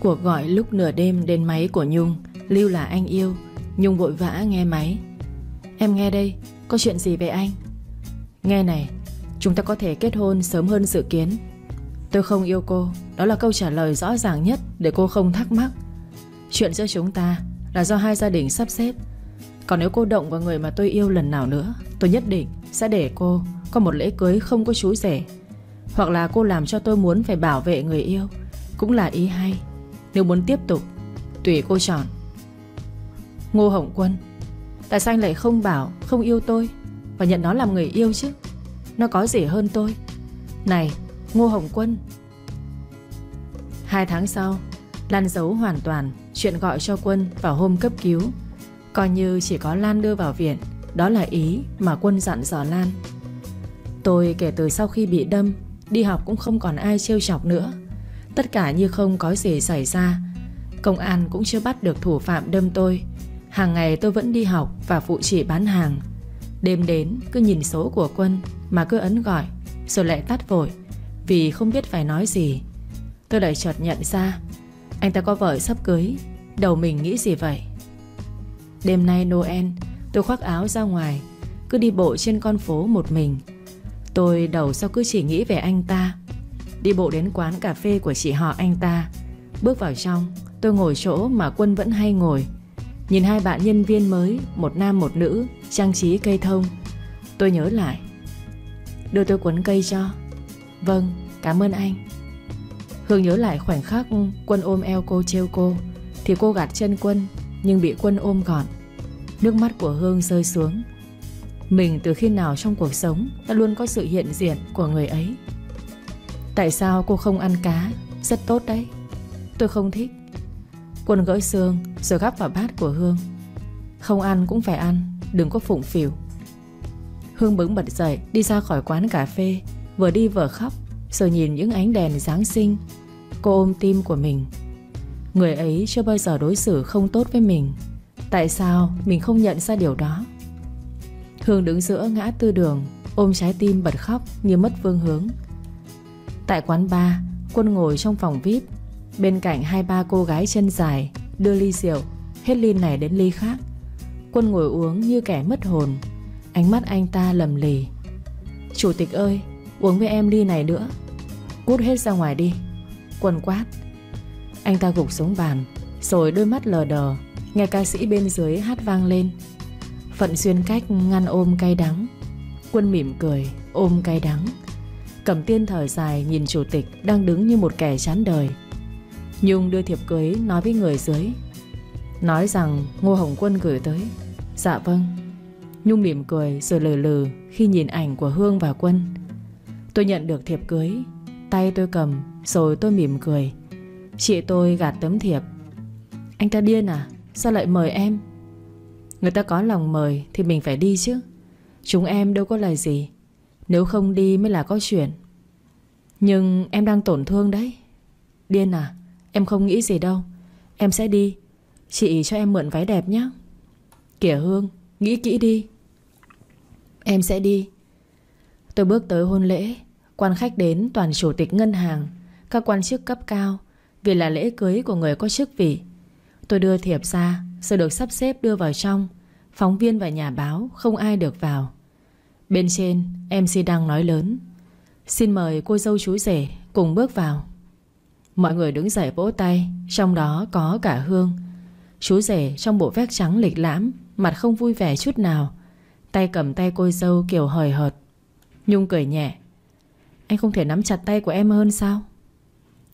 Cuộc gọi lúc nửa đêm đến máy của Nhung Lưu là anh yêu Nhung vội vã nghe máy Em nghe đây, có chuyện gì về anh? Nghe này, chúng ta có thể kết hôn sớm hơn dự kiến Tôi không yêu cô Đó là câu trả lời rõ ràng nhất để cô không thắc mắc Chuyện giữa chúng ta là do hai gia đình sắp xếp Còn nếu cô động vào người mà tôi yêu lần nào nữa Tôi nhất định sẽ để cô có một lễ cưới không có chú rể Hoặc là cô làm cho tôi muốn phải bảo vệ người yêu Cũng là ý hay nếu muốn tiếp tục Tùy cô chọn Ngô Hồng Quân Tại sao anh lại không bảo không yêu tôi Và nhận nó làm người yêu chứ Nó có gì hơn tôi Này Ngô Hồng Quân Hai tháng sau Lan giấu hoàn toàn chuyện gọi cho Quân vào hôm cấp cứu Coi như chỉ có Lan đưa vào viện Đó là ý mà Quân dặn dò Lan Tôi kể từ sau khi bị đâm Đi học cũng không còn ai trêu chọc nữa Tất cả như không có gì xảy ra Công an cũng chưa bắt được thủ phạm đâm tôi Hàng ngày tôi vẫn đi học và phụ chỉ bán hàng Đêm đến cứ nhìn số của quân Mà cứ ấn gọi Rồi lại tắt vội Vì không biết phải nói gì Tôi lại chợt nhận ra Anh ta có vợ sắp cưới Đầu mình nghĩ gì vậy Đêm nay Noel Tôi khoác áo ra ngoài Cứ đi bộ trên con phố một mình Tôi đầu sau cứ chỉ nghĩ về anh ta đi bộ đến quán cà phê của chị họ anh ta. Bước vào trong, tôi ngồi chỗ mà Quân vẫn hay ngồi. Nhìn hai bạn nhân viên mới, một nam một nữ, trang trí cây thông. Tôi nhớ lại. Đưa tôi cuốn cây cho. Vâng, cảm ơn anh. Hương nhớ lại khoảnh khắc Quân ôm eo cô trêu cô, thì cô gạt chân Quân, nhưng bị Quân ôm gọn. Nước mắt của Hương rơi xuống. Mình từ khi nào trong cuộc sống đã luôn có sự hiện diện của người ấy. Tại sao cô không ăn cá Rất tốt đấy Tôi không thích Quân gỡ xương rồi gắp vào bát của Hương Không ăn cũng phải ăn Đừng có phụng phỉu Hương bứng bật dậy đi ra khỏi quán cà phê Vừa đi vừa khóc Rồi nhìn những ánh đèn Giáng sinh Cô ôm tim của mình Người ấy chưa bao giờ đối xử không tốt với mình Tại sao mình không nhận ra điều đó Hương đứng giữa ngã tư đường Ôm trái tim bật khóc như mất phương hướng Tại quán bar Quân ngồi trong phòng VIP Bên cạnh hai ba cô gái chân dài Đưa ly rượu Hết ly này đến ly khác Quân ngồi uống như kẻ mất hồn Ánh mắt anh ta lầm lì Chủ tịch ơi Uống với em ly này nữa Cút hết ra ngoài đi Quân quát Anh ta gục xuống bàn Rồi đôi mắt lờ đờ Nghe ca sĩ bên dưới hát vang lên Phận xuyên cách ngăn ôm cay đắng Quân mỉm cười ôm cay đắng Cẩm tiên thở dài nhìn chủ tịch đang đứng như một kẻ chán đời. Nhung đưa thiệp cưới nói với người dưới. Nói rằng Ngô Hồng Quân gửi tới. Dạ vâng. Nhung mỉm cười rồi lờ lừ khi nhìn ảnh của Hương và Quân. Tôi nhận được thiệp cưới, tay tôi cầm rồi tôi mỉm cười. Chị tôi gạt tấm thiệp. Anh ta điên à? Sao lại mời em? Người ta có lòng mời thì mình phải đi chứ. Chúng em đâu có lời gì. Nếu không đi mới là có chuyện Nhưng em đang tổn thương đấy Điên à Em không nghĩ gì đâu Em sẽ đi Chị cho em mượn váy đẹp nhé Kìa Hương Nghĩ kỹ đi Em sẽ đi Tôi bước tới hôn lễ Quan khách đến toàn chủ tịch ngân hàng Các quan chức cấp cao Vì là lễ cưới của người có chức vị Tôi đưa thiệp ra Rồi được sắp xếp đưa vào trong Phóng viên và nhà báo Không ai được vào Bên trên MC đang nói lớn Xin mời cô dâu chú rể cùng bước vào Mọi người đứng dậy vỗ tay Trong đó có cả Hương Chú rể trong bộ vest trắng lịch lãm Mặt không vui vẻ chút nào Tay cầm tay cô dâu kiểu hời hợt Nhung cười nhẹ Anh không thể nắm chặt tay của em hơn sao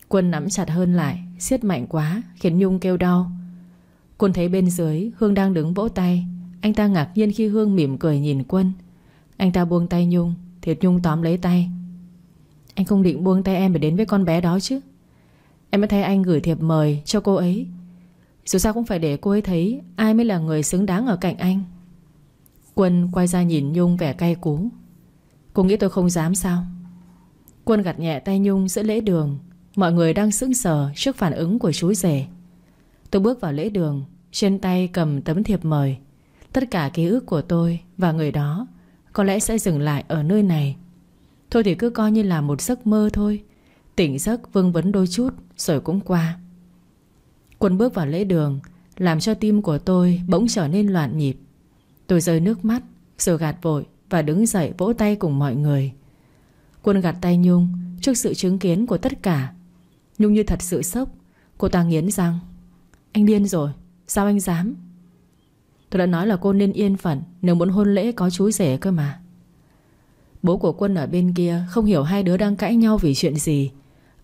Quân nắm chặt hơn lại siết mạnh quá khiến Nhung kêu đau Quân thấy bên dưới Hương đang đứng vỗ tay Anh ta ngạc nhiên khi Hương mỉm cười nhìn Quân anh ta buông tay Nhung Thiệt Nhung tóm lấy tay Anh không định buông tay em để đến với con bé đó chứ Em đã thay anh gửi thiệp mời cho cô ấy Dù sao cũng phải để cô ấy thấy Ai mới là người xứng đáng ở cạnh anh Quân quay ra nhìn Nhung vẻ cay cú Cô nghĩ tôi không dám sao Quân gặt nhẹ tay Nhung giữa lễ đường Mọi người đang sững sờ trước phản ứng của chú rể Tôi bước vào lễ đường Trên tay cầm tấm thiệp mời Tất cả ký ức của tôi và người đó có lẽ sẽ dừng lại ở nơi này Thôi thì cứ coi như là một giấc mơ thôi Tỉnh giấc vương vấn đôi chút Rồi cũng qua Quân bước vào lễ đường Làm cho tim của tôi bỗng trở nên loạn nhịp Tôi rơi nước mắt Rồi gạt vội và đứng dậy vỗ tay cùng mọi người Quân gạt tay Nhung Trước sự chứng kiến của tất cả Nhung như thật sự sốc Cô ta nghiến răng Anh điên rồi Sao anh dám Tôi đã nói là cô nên yên phận Nếu muốn hôn lễ có chú rể cơ mà Bố của Quân ở bên kia Không hiểu hai đứa đang cãi nhau vì chuyện gì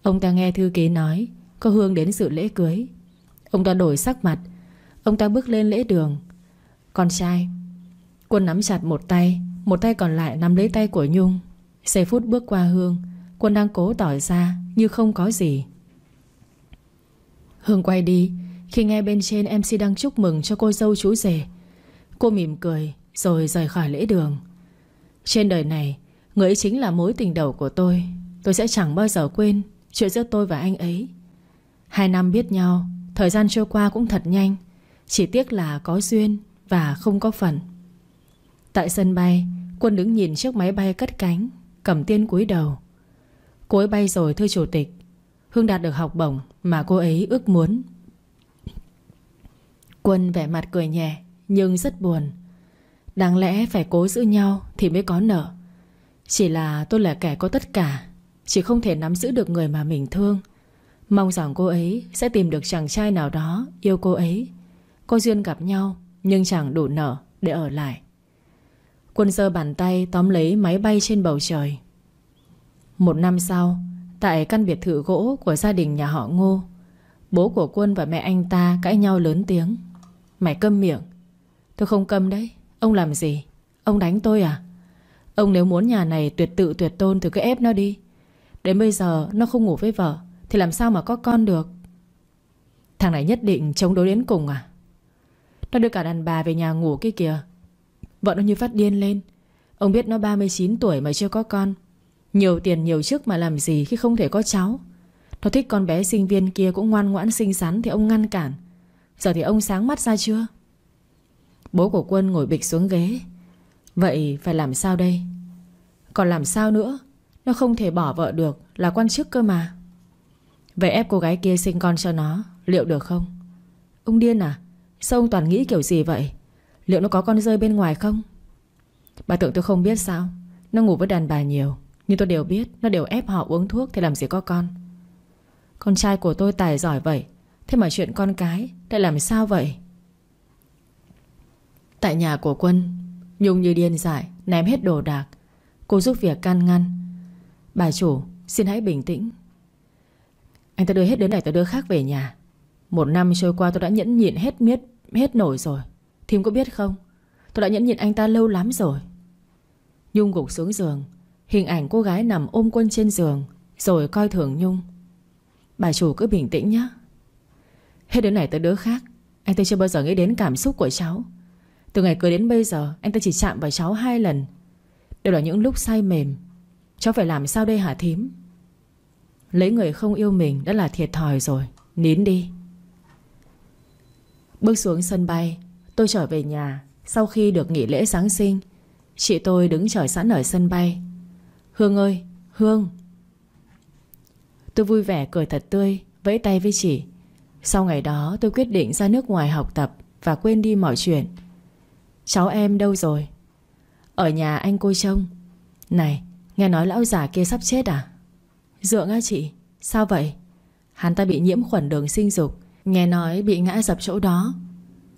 Ông ta nghe thư ký nói Có hương đến sự lễ cưới Ông ta đổi sắc mặt Ông ta bước lên lễ đường Con trai Quân nắm chặt một tay Một tay còn lại nắm lấy tay của Nhung giây phút bước qua Hương Quân đang cố tỏ ra như không có gì Hương quay đi Khi nghe bên trên MC đang chúc mừng cho cô dâu chú rể Cô mỉm cười Rồi rời khỏi lễ đường Trên đời này Người ấy chính là mối tình đầu của tôi Tôi sẽ chẳng bao giờ quên Chuyện giữa tôi và anh ấy Hai năm biết nhau Thời gian trôi qua cũng thật nhanh Chỉ tiếc là có duyên Và không có phần Tại sân bay Quân đứng nhìn chiếc máy bay cất cánh Cầm tiên cúi đầu Cô ấy bay rồi thưa chủ tịch Hương đạt được học bổng mà cô ấy ước muốn Quân vẻ mặt cười nhẹ nhưng rất buồn Đáng lẽ phải cố giữ nhau Thì mới có nợ Chỉ là tôi là kẻ có tất cả Chỉ không thể nắm giữ được người mà mình thương Mong rằng cô ấy sẽ tìm được chàng trai nào đó Yêu cô ấy cô duyên gặp nhau Nhưng chẳng đủ nợ để ở lại Quân giơ bàn tay tóm lấy máy bay trên bầu trời Một năm sau Tại căn biệt thự gỗ của gia đình nhà họ Ngô Bố của Quân và mẹ anh ta cãi nhau lớn tiếng Mày câm miệng Tôi không câm đấy Ông làm gì Ông đánh tôi à Ông nếu muốn nhà này tuyệt tự tuyệt tôn Thì cứ ép nó đi Đến bây giờ nó không ngủ với vợ Thì làm sao mà có con được Thằng này nhất định chống đối đến cùng à Nó đưa cả đàn bà về nhà ngủ kia kìa Vợ nó như phát điên lên Ông biết nó 39 tuổi mà chưa có con Nhiều tiền nhiều chức mà làm gì khi không thể có cháu Nó thích con bé sinh viên kia cũng ngoan ngoãn xinh xắn Thì ông ngăn cản Giờ thì ông sáng mắt ra chưa Bố của Quân ngồi bịch xuống ghế Vậy phải làm sao đây Còn làm sao nữa Nó không thể bỏ vợ được Là quan chức cơ mà Vậy ép cô gái kia sinh con cho nó Liệu được không Ông điên à Sao ông toàn nghĩ kiểu gì vậy Liệu nó có con rơi bên ngoài không Bà tưởng tôi không biết sao Nó ngủ với đàn bà nhiều Nhưng tôi đều biết Nó đều ép họ uống thuốc Thì làm gì có con Con trai của tôi tài giỏi vậy Thế mà chuyện con cái Lại làm sao vậy Tại nhà của Quân Nhung như điên dại Ném hết đồ đạc Cô giúp việc can ngăn Bà chủ xin hãy bình tĩnh Anh ta đưa hết đứa này tới đưa khác về nhà Một năm trôi qua tôi đã nhẫn nhịn hết miết Hết nổi rồi Thím có biết không Tôi đã nhẫn nhịn anh ta lâu lắm rồi Nhung gục xuống giường Hình ảnh cô gái nằm ôm quân trên giường Rồi coi thường Nhung Bà chủ cứ bình tĩnh nhé Hết đứa này tới đứa khác Anh ta chưa bao giờ nghĩ đến cảm xúc của cháu từ ngày cưới đến bây giờ Anh ta chỉ chạm vào cháu hai lần Đều là những lúc say mềm Cháu phải làm sao đây hả thím Lấy người không yêu mình đã là thiệt thòi rồi Nín đi Bước xuống sân bay Tôi trở về nhà Sau khi được nghỉ lễ Giáng sinh Chị tôi đứng chờ sẵn ở sân bay Hương ơi Hương Tôi vui vẻ cười thật tươi Vẫy tay với chị Sau ngày đó tôi quyết định ra nước ngoài học tập Và quên đi mọi chuyện Cháu em đâu rồi Ở nhà anh cô trông Này nghe nói lão già kia sắp chết à Dượng á chị Sao vậy Hắn ta bị nhiễm khuẩn đường sinh dục Nghe nói bị ngã dập chỗ đó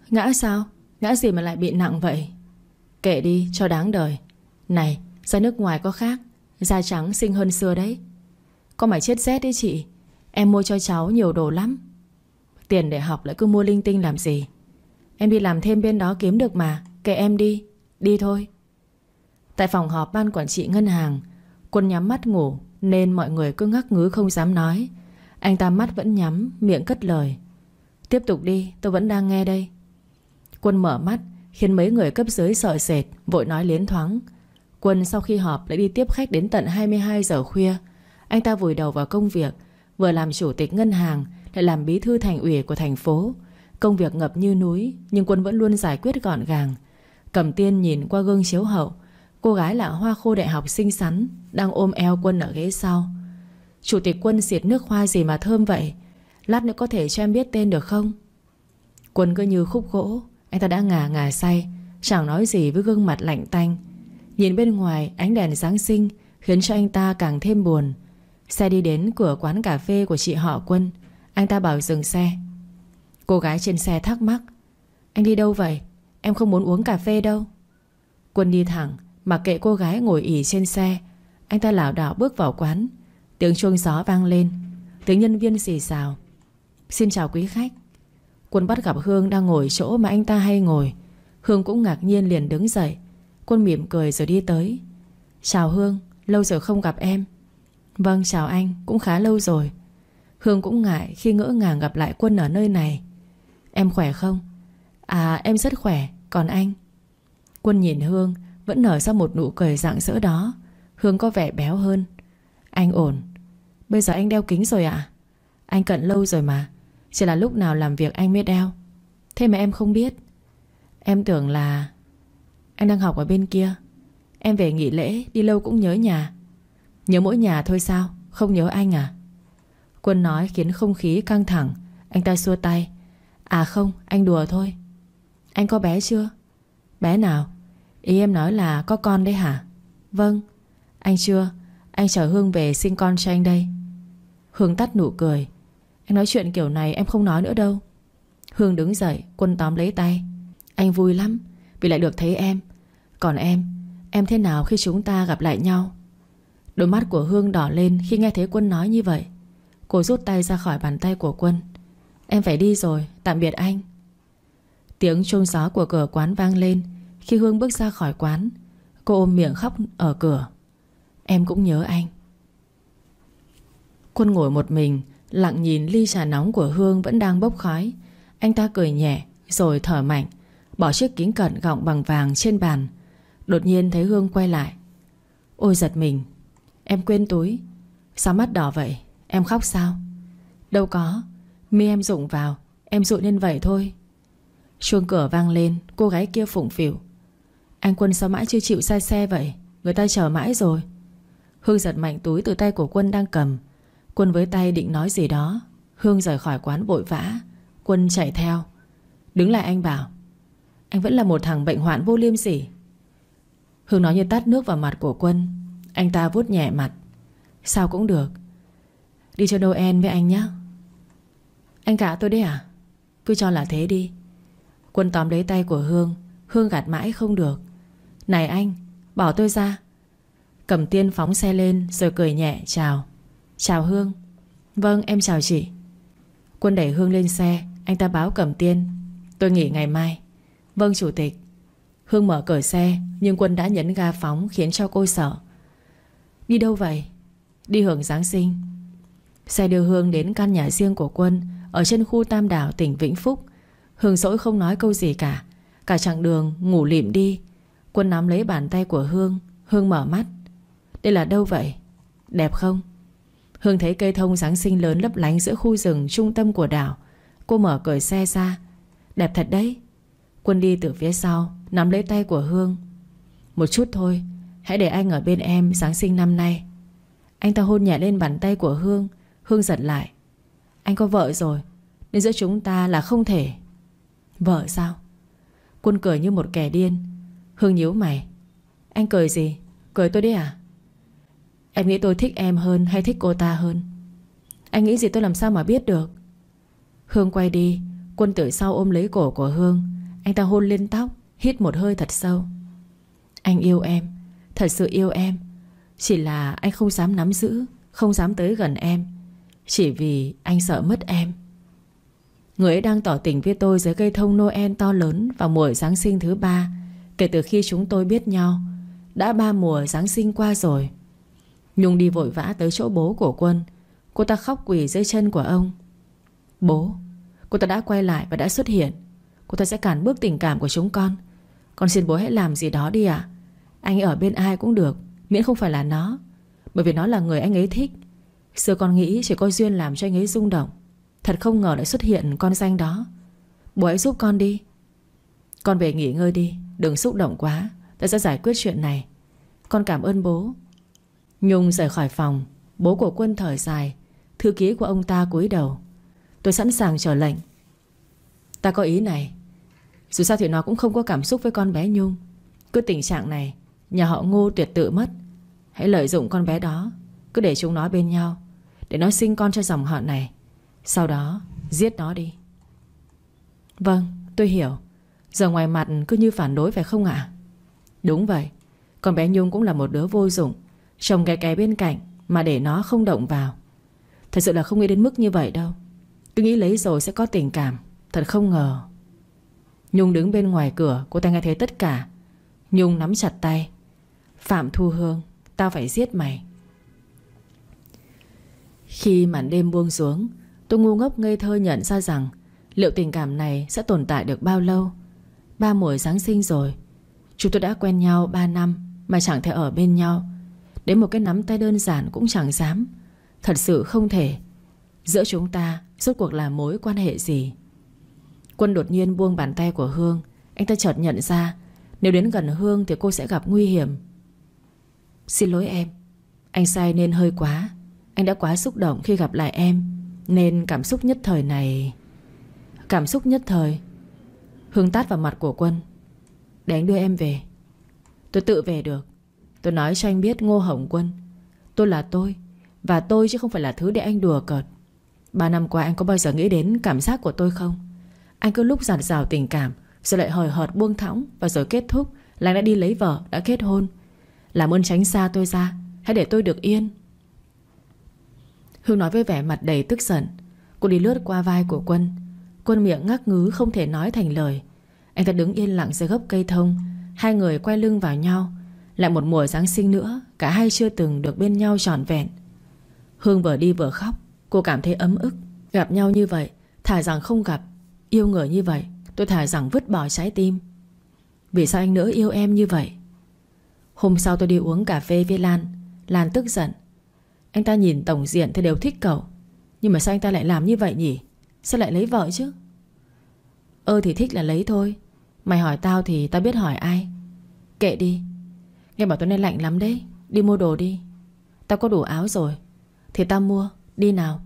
Ngã sao Ngã gì mà lại bị nặng vậy Kệ đi cho đáng đời Này ra nước ngoài có khác Da trắng xinh hơn xưa đấy Có mày chết rét đấy chị Em mua cho cháu nhiều đồ lắm Tiền để học lại cứ mua linh tinh làm gì Em đi làm thêm bên đó kiếm được mà Kệ em đi, đi thôi Tại phòng họp ban quản trị ngân hàng Quân nhắm mắt ngủ Nên mọi người cứ ngắc ngứ không dám nói Anh ta mắt vẫn nhắm, miệng cất lời Tiếp tục đi, tôi vẫn đang nghe đây Quân mở mắt Khiến mấy người cấp dưới sợ sệt Vội nói liến thoáng Quân sau khi họp lại đi tiếp khách đến tận 22 giờ khuya Anh ta vùi đầu vào công việc Vừa làm chủ tịch ngân hàng Lại làm bí thư thành ủy của thành phố Công việc ngập như núi Nhưng Quân vẫn luôn giải quyết gọn gàng cầm tiên nhìn qua gương chiếu hậu Cô gái là hoa khô đại học xinh xắn Đang ôm eo quân ở ghế sau Chủ tịch quân xịt nước hoa gì mà thơm vậy Lát nữa có thể cho em biết tên được không Quân cứ như khúc gỗ Anh ta đã ngà ngà say Chẳng nói gì với gương mặt lạnh tanh Nhìn bên ngoài ánh đèn Giáng sinh Khiến cho anh ta càng thêm buồn Xe đi đến cửa quán cà phê của chị họ quân Anh ta bảo dừng xe Cô gái trên xe thắc mắc Anh đi đâu vậy Em không muốn uống cà phê đâu Quân đi thẳng Mặc kệ cô gái ngồi ỉ trên xe Anh ta lảo đảo bước vào quán Tiếng chuông gió vang lên Tiếng nhân viên xì xào Xin chào quý khách Quân bắt gặp Hương đang ngồi chỗ mà anh ta hay ngồi Hương cũng ngạc nhiên liền đứng dậy Quân mỉm cười rồi đi tới Chào Hương, lâu rồi không gặp em Vâng chào anh, cũng khá lâu rồi Hương cũng ngại khi ngỡ ngàng gặp lại Quân ở nơi này Em khỏe không? À em rất khỏe còn anh Quân nhìn Hương Vẫn nở ra một nụ cười rạng rỡ đó Hương có vẻ béo hơn Anh ổn Bây giờ anh đeo kính rồi ạ à? Anh cận lâu rồi mà Chỉ là lúc nào làm việc anh mới đeo Thế mà em không biết Em tưởng là Anh đang học ở bên kia Em về nghỉ lễ đi lâu cũng nhớ nhà Nhớ mỗi nhà thôi sao Không nhớ anh à Quân nói khiến không khí căng thẳng Anh ta xua tay À không anh đùa thôi anh có bé chưa? Bé nào? Ý em nói là có con đấy hả? Vâng Anh chưa Anh chở Hương về sinh con cho anh đây Hương tắt nụ cười Anh nói chuyện kiểu này em không nói nữa đâu Hương đứng dậy Quân tóm lấy tay Anh vui lắm Vì lại được thấy em Còn em Em thế nào khi chúng ta gặp lại nhau Đôi mắt của Hương đỏ lên Khi nghe thấy Quân nói như vậy Cô rút tay ra khỏi bàn tay của Quân Em phải đi rồi Tạm biệt anh Tiếng chuông gió của cửa quán vang lên Khi Hương bước ra khỏi quán Cô ôm miệng khóc ở cửa Em cũng nhớ anh Quân ngồi một mình Lặng nhìn ly trà nóng của Hương vẫn đang bốc khói Anh ta cười nhẹ Rồi thở mạnh Bỏ chiếc kính cận gọng bằng vàng trên bàn Đột nhiên thấy Hương quay lại Ôi giật mình Em quên túi Sao mắt đỏ vậy Em khóc sao Đâu có Mi em rụng vào Em rụi nên vậy thôi Chuông cửa vang lên Cô gái kia phụng phỉu Anh Quân sao mãi chưa chịu sai xe vậy Người ta chờ mãi rồi Hương giật mạnh túi từ tay của Quân đang cầm Quân với tay định nói gì đó Hương rời khỏi quán vội vã Quân chạy theo Đứng lại anh bảo Anh vẫn là một thằng bệnh hoạn vô liêm sỉ Hương nói như tát nước vào mặt của Quân Anh ta vuốt nhẹ mặt Sao cũng được Đi cho Noel với anh nhé Anh cả tôi đấy à Cứ cho là thế đi Quân tóm lấy tay của Hương Hương gạt mãi không được Này anh, bỏ tôi ra Cầm tiên phóng xe lên rồi cười nhẹ chào Chào Hương Vâng em chào chị Quân đẩy Hương lên xe Anh ta báo cầm tiên Tôi nghỉ ngày mai Vâng chủ tịch Hương mở cửa xe Nhưng Quân đã nhấn ga phóng khiến cho cô sợ Đi đâu vậy? Đi hưởng Giáng sinh Xe đưa Hương đến căn nhà riêng của Quân Ở trên khu Tam Đảo tỉnh Vĩnh Phúc Hương dỗi không nói câu gì cả Cả chặng đường ngủ lịm đi Quân nắm lấy bàn tay của Hương Hương mở mắt Đây là đâu vậy? Đẹp không? Hương thấy cây thông giáng sinh lớn lấp lánh giữa khu rừng trung tâm của đảo Cô mở cởi xe ra Đẹp thật đấy Quân đi từ phía sau Nắm lấy tay của Hương Một chút thôi Hãy để anh ở bên em Giáng sinh năm nay Anh ta hôn nhẹ lên bàn tay của Hương Hương giật lại Anh có vợ rồi Nên giữa chúng ta là không thể Vợ sao Quân cười như một kẻ điên Hương nhíu mày Anh cười gì Cười tôi đi à Em nghĩ tôi thích em hơn hay thích cô ta hơn Anh nghĩ gì tôi làm sao mà biết được Hương quay đi Quân từ sau ôm lấy cổ của Hương Anh ta hôn lên tóc Hít một hơi thật sâu Anh yêu em Thật sự yêu em Chỉ là anh không dám nắm giữ Không dám tới gần em Chỉ vì anh sợ mất em Người ấy đang tỏ tình với tôi dưới cây thông Noel to lớn vào mùa Giáng sinh thứ ba Kể từ khi chúng tôi biết nhau Đã ba mùa Giáng sinh qua rồi Nhung đi vội vã tới chỗ bố của quân Cô ta khóc quỳ dưới chân của ông Bố Cô ta đã quay lại và đã xuất hiện Cô ta sẽ cản bước tình cảm của chúng con Con xin bố hãy làm gì đó đi ạ à? Anh ở bên ai cũng được Miễn không phải là nó Bởi vì nó là người anh ấy thích Xưa con nghĩ chỉ có duyên làm cho anh ấy rung động Thật không ngờ lại xuất hiện con danh đó Bố ấy giúp con đi Con về nghỉ ngơi đi Đừng xúc động quá Ta sẽ giải quyết chuyện này Con cảm ơn bố Nhung rời khỏi phòng Bố của quân thở dài Thư ký của ông ta cúi đầu Tôi sẵn sàng chờ lệnh Ta có ý này Dù sao thì nó cũng không có cảm xúc với con bé Nhung Cứ tình trạng này Nhà họ ngô tuyệt tự mất Hãy lợi dụng con bé đó Cứ để chúng nó bên nhau Để nó sinh con cho dòng họ này sau đó giết nó đi Vâng tôi hiểu Giờ ngoài mặt cứ như phản đối phải không ạ Đúng vậy Còn bé Nhung cũng là một đứa vô dụng Chồng cái cái bên cạnh Mà để nó không động vào Thật sự là không nghĩ đến mức như vậy đâu Cứ nghĩ lấy rồi sẽ có tình cảm Thật không ngờ Nhung đứng bên ngoài cửa Cô ta nghe thấy tất cả Nhung nắm chặt tay Phạm Thu Hương Tao phải giết mày Khi màn đêm buông xuống Tôi ngu ngốc ngây thơ nhận ra rằng Liệu tình cảm này sẽ tồn tại được bao lâu Ba mùa Giáng sinh rồi Chúng tôi đã quen nhau 3 năm Mà chẳng thể ở bên nhau Đến một cái nắm tay đơn giản cũng chẳng dám Thật sự không thể Giữa chúng ta rốt cuộc là mối quan hệ gì Quân đột nhiên buông bàn tay của Hương Anh ta chợt nhận ra Nếu đến gần Hương thì cô sẽ gặp nguy hiểm Xin lỗi em Anh sai nên hơi quá Anh đã quá xúc động khi gặp lại em nên cảm xúc nhất thời này Cảm xúc nhất thời Hương tát vào mặt của quân Để anh đưa em về Tôi tự về được Tôi nói cho anh biết Ngô Hồng Quân Tôi là tôi Và tôi chứ không phải là thứ để anh đùa cợt Ba năm qua anh có bao giờ nghĩ đến cảm giác của tôi không Anh cứ lúc giạt rào tình cảm Rồi lại hời hợt buông thõng Và rồi kết thúc là anh đã đi lấy vợ Đã kết hôn Làm ơn tránh xa tôi ra Hãy để tôi được yên Hương nói với vẻ mặt đầy tức giận Cô đi lướt qua vai của Quân Quân miệng ngắc ngứ không thể nói thành lời Anh ta đứng yên lặng dưới gốc cây thông Hai người quay lưng vào nhau Lại một mùa Giáng sinh nữa Cả hai chưa từng được bên nhau trọn vẹn Hương vừa đi vừa khóc Cô cảm thấy ấm ức Gặp nhau như vậy Thả rằng không gặp Yêu người như vậy Tôi thả rằng vứt bỏ trái tim Vì sao anh nữa yêu em như vậy Hôm sau tôi đi uống cà phê với Lan Lan tức giận anh ta nhìn tổng diện thì đều thích cậu Nhưng mà sao anh ta lại làm như vậy nhỉ Sao lại lấy vợ chứ Ơ thì thích là lấy thôi Mày hỏi tao thì tao biết hỏi ai Kệ đi Nghe bảo tối nay lạnh lắm đấy Đi mua đồ đi Tao có đủ áo rồi Thì tao mua Đi nào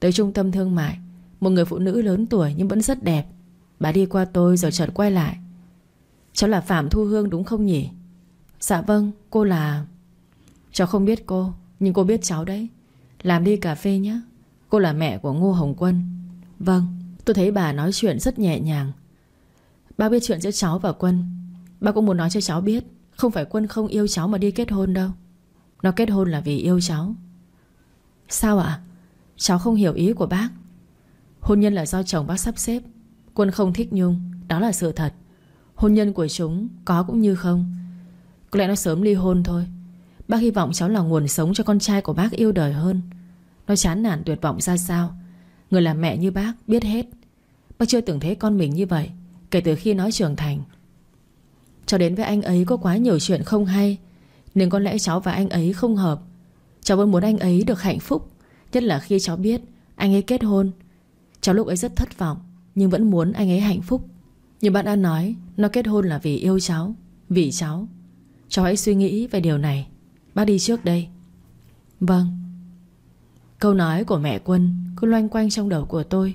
Tới trung tâm thương mại Một người phụ nữ lớn tuổi nhưng vẫn rất đẹp Bà đi qua tôi rồi chợt quay lại Cháu là Phạm Thu Hương đúng không nhỉ Dạ vâng cô là Cháu không biết cô nhưng cô biết cháu đấy Làm đi cà phê nhé Cô là mẹ của Ngô Hồng Quân Vâng Tôi thấy bà nói chuyện rất nhẹ nhàng Ba biết chuyện giữa cháu và Quân Ba cũng muốn nói cho cháu biết Không phải Quân không yêu cháu mà đi kết hôn đâu Nó kết hôn là vì yêu cháu Sao ạ? À? Cháu không hiểu ý của bác Hôn nhân là do chồng bác sắp xếp Quân không thích Nhung Đó là sự thật Hôn nhân của chúng có cũng như không Có lẽ nó sớm ly hôn thôi Bác hy vọng cháu là nguồn sống cho con trai của bác yêu đời hơn Nó chán nản tuyệt vọng ra sao Người làm mẹ như bác biết hết Bác chưa từng thấy con mình như vậy Kể từ khi nó trưởng thành Cháu đến với anh ấy có quá nhiều chuyện không hay Nên có lẽ cháu và anh ấy không hợp Cháu vẫn muốn anh ấy được hạnh phúc Nhất là khi cháu biết Anh ấy kết hôn Cháu lúc ấy rất thất vọng Nhưng vẫn muốn anh ấy hạnh phúc Như bạn đã nói Nó kết hôn là vì yêu cháu Vì cháu Cháu hãy suy nghĩ về điều này Bác đi trước đây Vâng Câu nói của mẹ Quân cứ loanh quanh trong đầu của tôi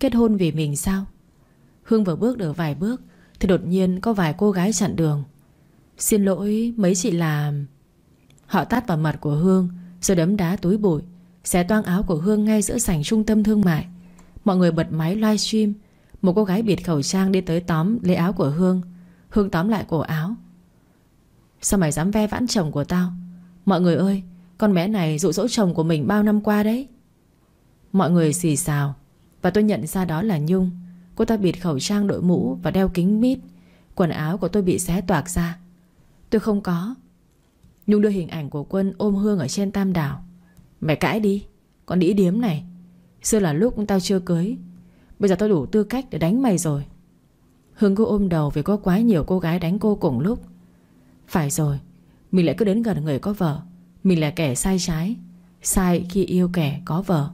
Kết hôn vì mình sao Hương vừa bước được vài bước Thì đột nhiên có vài cô gái chặn đường Xin lỗi mấy chị làm Họ tát vào mặt của Hương Rồi đấm đá túi bụi Xé toang áo của Hương ngay giữa sảnh trung tâm thương mại Mọi người bật máy livestream Một cô gái biệt khẩu trang đi tới tóm Lấy áo của Hương Hương tóm lại cổ áo Sao mày dám ve vãn chồng của tao Mọi người ơi Con bé này dụ dỗ chồng của mình bao năm qua đấy Mọi người xì xào Và tôi nhận ra đó là Nhung Cô ta bịt khẩu trang đội mũ Và đeo kính mít Quần áo của tôi bị xé toạc ra Tôi không có Nhung đưa hình ảnh của Quân ôm Hương ở trên tam đảo mẹ cãi đi Con đĩ điếm này Xưa là lúc tao chưa cưới Bây giờ tao đủ tư cách để đánh mày rồi Hương cô ôm đầu vì có quá nhiều cô gái đánh cô cùng lúc Phải rồi mình lại cứ đến gần người có vợ Mình là kẻ sai trái Sai khi yêu kẻ có vợ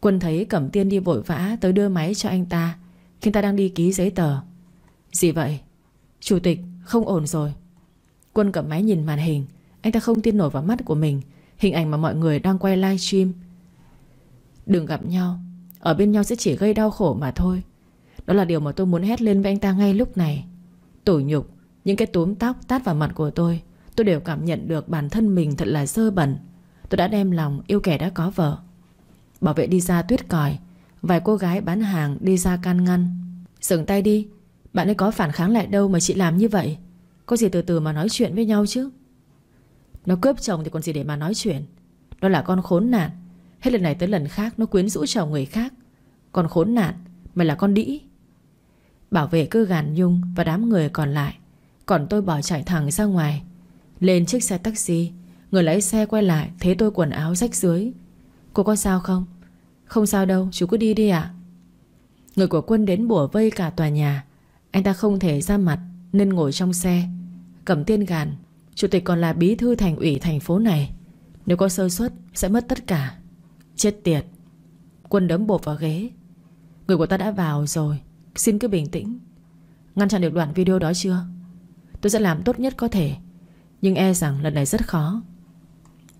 Quân thấy Cẩm Tiên đi vội vã Tới đưa máy cho anh ta Khi ta đang đi ký giấy tờ Gì vậy? Chủ tịch không ổn rồi Quân cầm máy nhìn màn hình Anh ta không tin nổi vào mắt của mình Hình ảnh mà mọi người đang quay live stream Đừng gặp nhau Ở bên nhau sẽ chỉ gây đau khổ mà thôi Đó là điều mà tôi muốn hét lên với anh ta ngay lúc này Tủi nhục những cái túm tóc tát vào mặt của tôi Tôi đều cảm nhận được bản thân mình thật là sơ bẩn Tôi đã đem lòng yêu kẻ đã có vợ Bảo vệ đi ra tuyết còi Vài cô gái bán hàng đi ra can ngăn Dừng tay đi Bạn ấy có phản kháng lại đâu mà chị làm như vậy Có gì từ từ mà nói chuyện với nhau chứ Nó cướp chồng thì còn gì để mà nói chuyện Nó là con khốn nạn Hết lần này tới lần khác Nó quyến rũ chồng người khác còn khốn nạn Mày là con đĩ Bảo vệ cứ gàn nhung và đám người còn lại còn tôi bỏ chạy thẳng ra ngoài Lên chiếc xe taxi Người lái xe quay lại Thế tôi quần áo rách dưới Cô có sao không? Không sao đâu chú cứ đi đi ạ Người của quân đến bủa vây cả tòa nhà Anh ta không thể ra mặt Nên ngồi trong xe Cầm tiên gàn Chủ tịch còn là bí thư thành ủy thành phố này Nếu có sơ suất sẽ mất tất cả Chết tiệt Quân đấm bột vào ghế Người của ta đã vào rồi Xin cứ bình tĩnh Ngăn chặn được đoạn video đó chưa Tôi sẽ làm tốt nhất có thể Nhưng e rằng lần này rất khó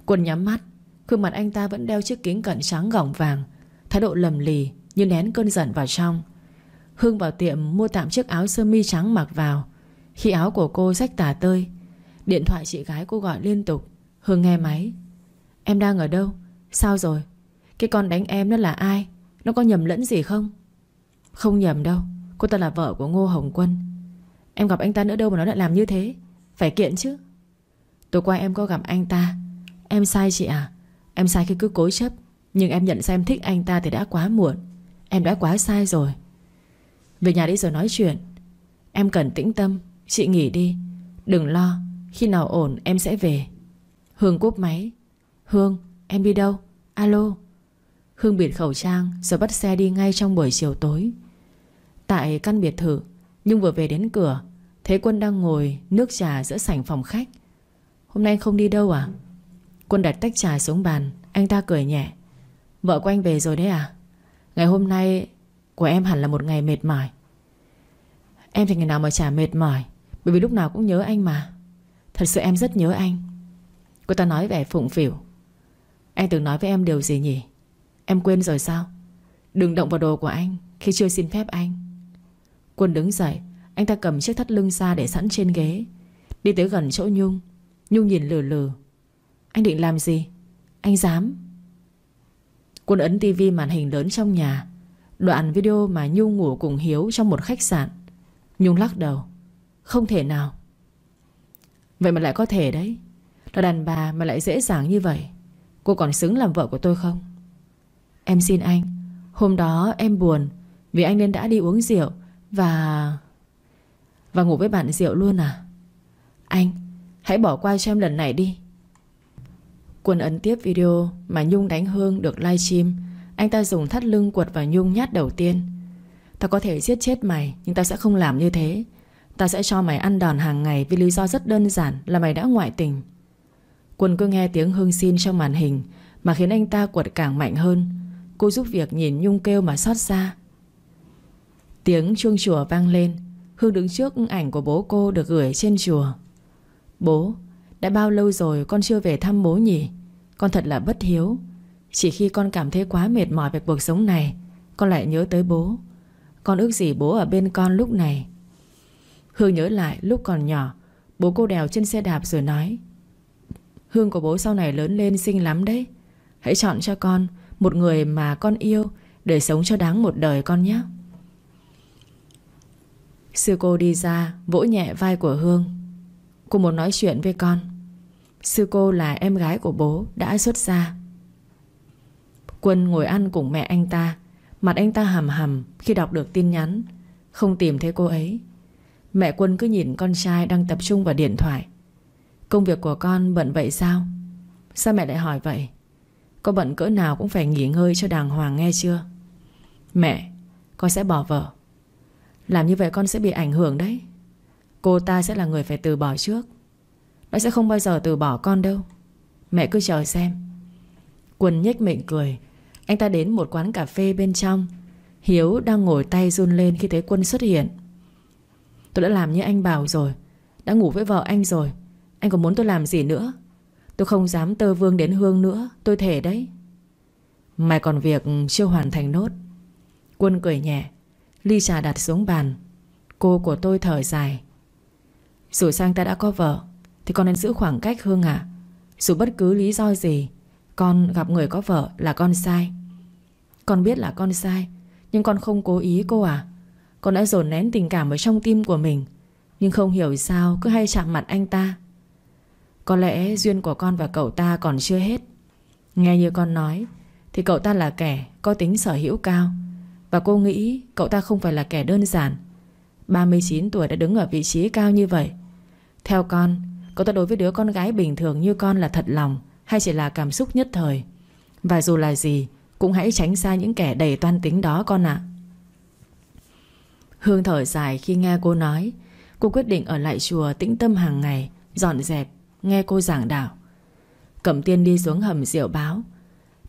Quân nhắm mắt Khuôn mặt anh ta vẫn đeo chiếc kính cận trắng gỏng vàng Thái độ lầm lì Như nén cơn giận vào trong Hương vào tiệm mua tạm chiếc áo sơ mi trắng mặc vào Khi áo của cô rách tả tơi Điện thoại chị gái cô gọi liên tục Hương nghe máy Em đang ở đâu? Sao rồi? Cái con đánh em nó là ai? Nó có nhầm lẫn gì không? Không nhầm đâu Cô ta là vợ của Ngô Hồng Quân Em gặp anh ta nữa đâu mà nó lại làm như thế Phải kiện chứ Tối qua em có gặp anh ta Em sai chị à Em sai khi cứ cố chấp Nhưng em nhận ra em thích anh ta thì đã quá muộn Em đã quá sai rồi Về nhà đi rồi nói chuyện Em cần tĩnh tâm Chị nghỉ đi Đừng lo Khi nào ổn em sẽ về Hương cúp máy Hương em đi đâu Alo Hương biệt khẩu trang Rồi bắt xe đi ngay trong buổi chiều tối Tại căn biệt thự nhưng vừa về đến cửa thế Quân đang ngồi nước trà giữa sảnh phòng khách Hôm nay không đi đâu à Quân đặt tách trà xuống bàn Anh ta cười nhẹ Vợ của anh về rồi đấy à Ngày hôm nay của em hẳn là một ngày mệt mỏi Em thì ngày nào mà chả mệt mỏi Bởi vì lúc nào cũng nhớ anh mà Thật sự em rất nhớ anh Cô ta nói vẻ phụng phỉu Anh từng nói với em điều gì nhỉ Em quên rồi sao Đừng động vào đồ của anh Khi chưa xin phép anh Quân đứng dậy Anh ta cầm chiếc thắt lưng ra để sẵn trên ghế Đi tới gần chỗ Nhung Nhung nhìn lử lử Anh định làm gì? Anh dám Quân ấn tivi màn hình lớn trong nhà Đoạn video mà Nhung ngủ cùng Hiếu trong một khách sạn Nhung lắc đầu Không thể nào Vậy mà lại có thể đấy Là đàn bà mà lại dễ dàng như vậy Cô còn xứng làm vợ của tôi không Em xin anh Hôm đó em buồn Vì anh nên đã đi uống rượu và... Và ngủ với bạn Diệu luôn à Anh Hãy bỏ qua cho em lần này đi Quân ấn tiếp video Mà Nhung đánh Hương được live stream Anh ta dùng thắt lưng quật vào Nhung nhát đầu tiên Tao có thể giết chết mày Nhưng tao sẽ không làm như thế Tao sẽ cho mày ăn đòn hàng ngày Vì lý do rất đơn giản là mày đã ngoại tình Quân cứ nghe tiếng Hương xin trong màn hình Mà khiến anh ta quật càng mạnh hơn Cô giúp việc nhìn Nhung kêu mà xót xa Tiếng chuông chùa vang lên Hương đứng trước ảnh của bố cô được gửi trên chùa Bố Đã bao lâu rồi con chưa về thăm bố nhỉ Con thật là bất hiếu Chỉ khi con cảm thấy quá mệt mỏi về cuộc sống này Con lại nhớ tới bố Con ước gì bố ở bên con lúc này Hương nhớ lại lúc còn nhỏ Bố cô đèo trên xe đạp rồi nói Hương của bố sau này lớn lên xinh lắm đấy Hãy chọn cho con Một người mà con yêu Để sống cho đáng một đời con nhé Sư cô đi ra Vỗ nhẹ vai của Hương Cô muốn nói chuyện với con Sư cô là em gái của bố Đã xuất gia Quân ngồi ăn cùng mẹ anh ta Mặt anh ta hầm hầm khi đọc được tin nhắn Không tìm thấy cô ấy Mẹ Quân cứ nhìn con trai đang tập trung vào điện thoại Công việc của con bận vậy sao? Sao mẹ lại hỏi vậy? Có bận cỡ nào cũng phải nghỉ ngơi cho đàng hoàng nghe chưa? Mẹ, con sẽ bỏ vợ làm như vậy con sẽ bị ảnh hưởng đấy Cô ta sẽ là người phải từ bỏ trước Nó sẽ không bao giờ từ bỏ con đâu Mẹ cứ chờ xem Quân nhếch miệng cười Anh ta đến một quán cà phê bên trong Hiếu đang ngồi tay run lên khi thấy Quân xuất hiện Tôi đã làm như anh bảo rồi Đã ngủ với vợ anh rồi Anh còn muốn tôi làm gì nữa Tôi không dám tơ vương đến hương nữa Tôi thề đấy Mày còn việc chưa hoàn thành nốt Quân cười nhẹ Ly trà đặt xuống bàn Cô của tôi thở dài Dù sang ta đã có vợ Thì con nên giữ khoảng cách Hương ạ à. Dù bất cứ lý do gì Con gặp người có vợ là con sai Con biết là con sai Nhưng con không cố ý cô à Con đã dồn nén tình cảm ở trong tim của mình Nhưng không hiểu sao cứ hay chạm mặt anh ta Có lẽ duyên của con và cậu ta còn chưa hết Nghe như con nói Thì cậu ta là kẻ có tính sở hữu cao và cô nghĩ cậu ta không phải là kẻ đơn giản 39 tuổi đã đứng ở vị trí cao như vậy Theo con Cậu ta đối với đứa con gái bình thường như con là thật lòng Hay chỉ là cảm xúc nhất thời Và dù là gì Cũng hãy tránh xa những kẻ đầy toan tính đó con ạ Hương thở dài khi nghe cô nói Cô quyết định ở lại chùa tĩnh tâm hàng ngày Dọn dẹp Nghe cô giảng đạo Cẩm tiên đi xuống hầm rượu báo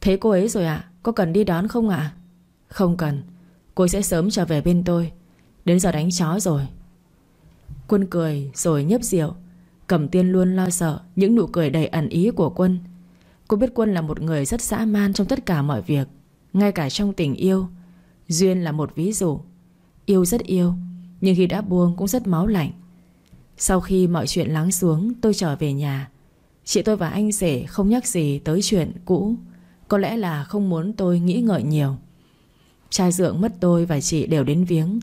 Thế cô ấy rồi ạ à, Có cần đi đón không ạ Không cần Cô sẽ sớm trở về bên tôi Đến giờ đánh chó rồi Quân cười rồi nhấp rượu Cẩm tiên luôn lo sợ Những nụ cười đầy ẩn ý của quân Cô biết quân là một người rất dã man trong tất cả mọi việc Ngay cả trong tình yêu Duyên là một ví dụ Yêu rất yêu Nhưng khi đã buông cũng rất máu lạnh Sau khi mọi chuyện lắng xuống Tôi trở về nhà Chị tôi và anh rể không nhắc gì tới chuyện cũ Có lẽ là không muốn tôi nghĩ ngợi nhiều trai dưỡng mất tôi và chị đều đến viếng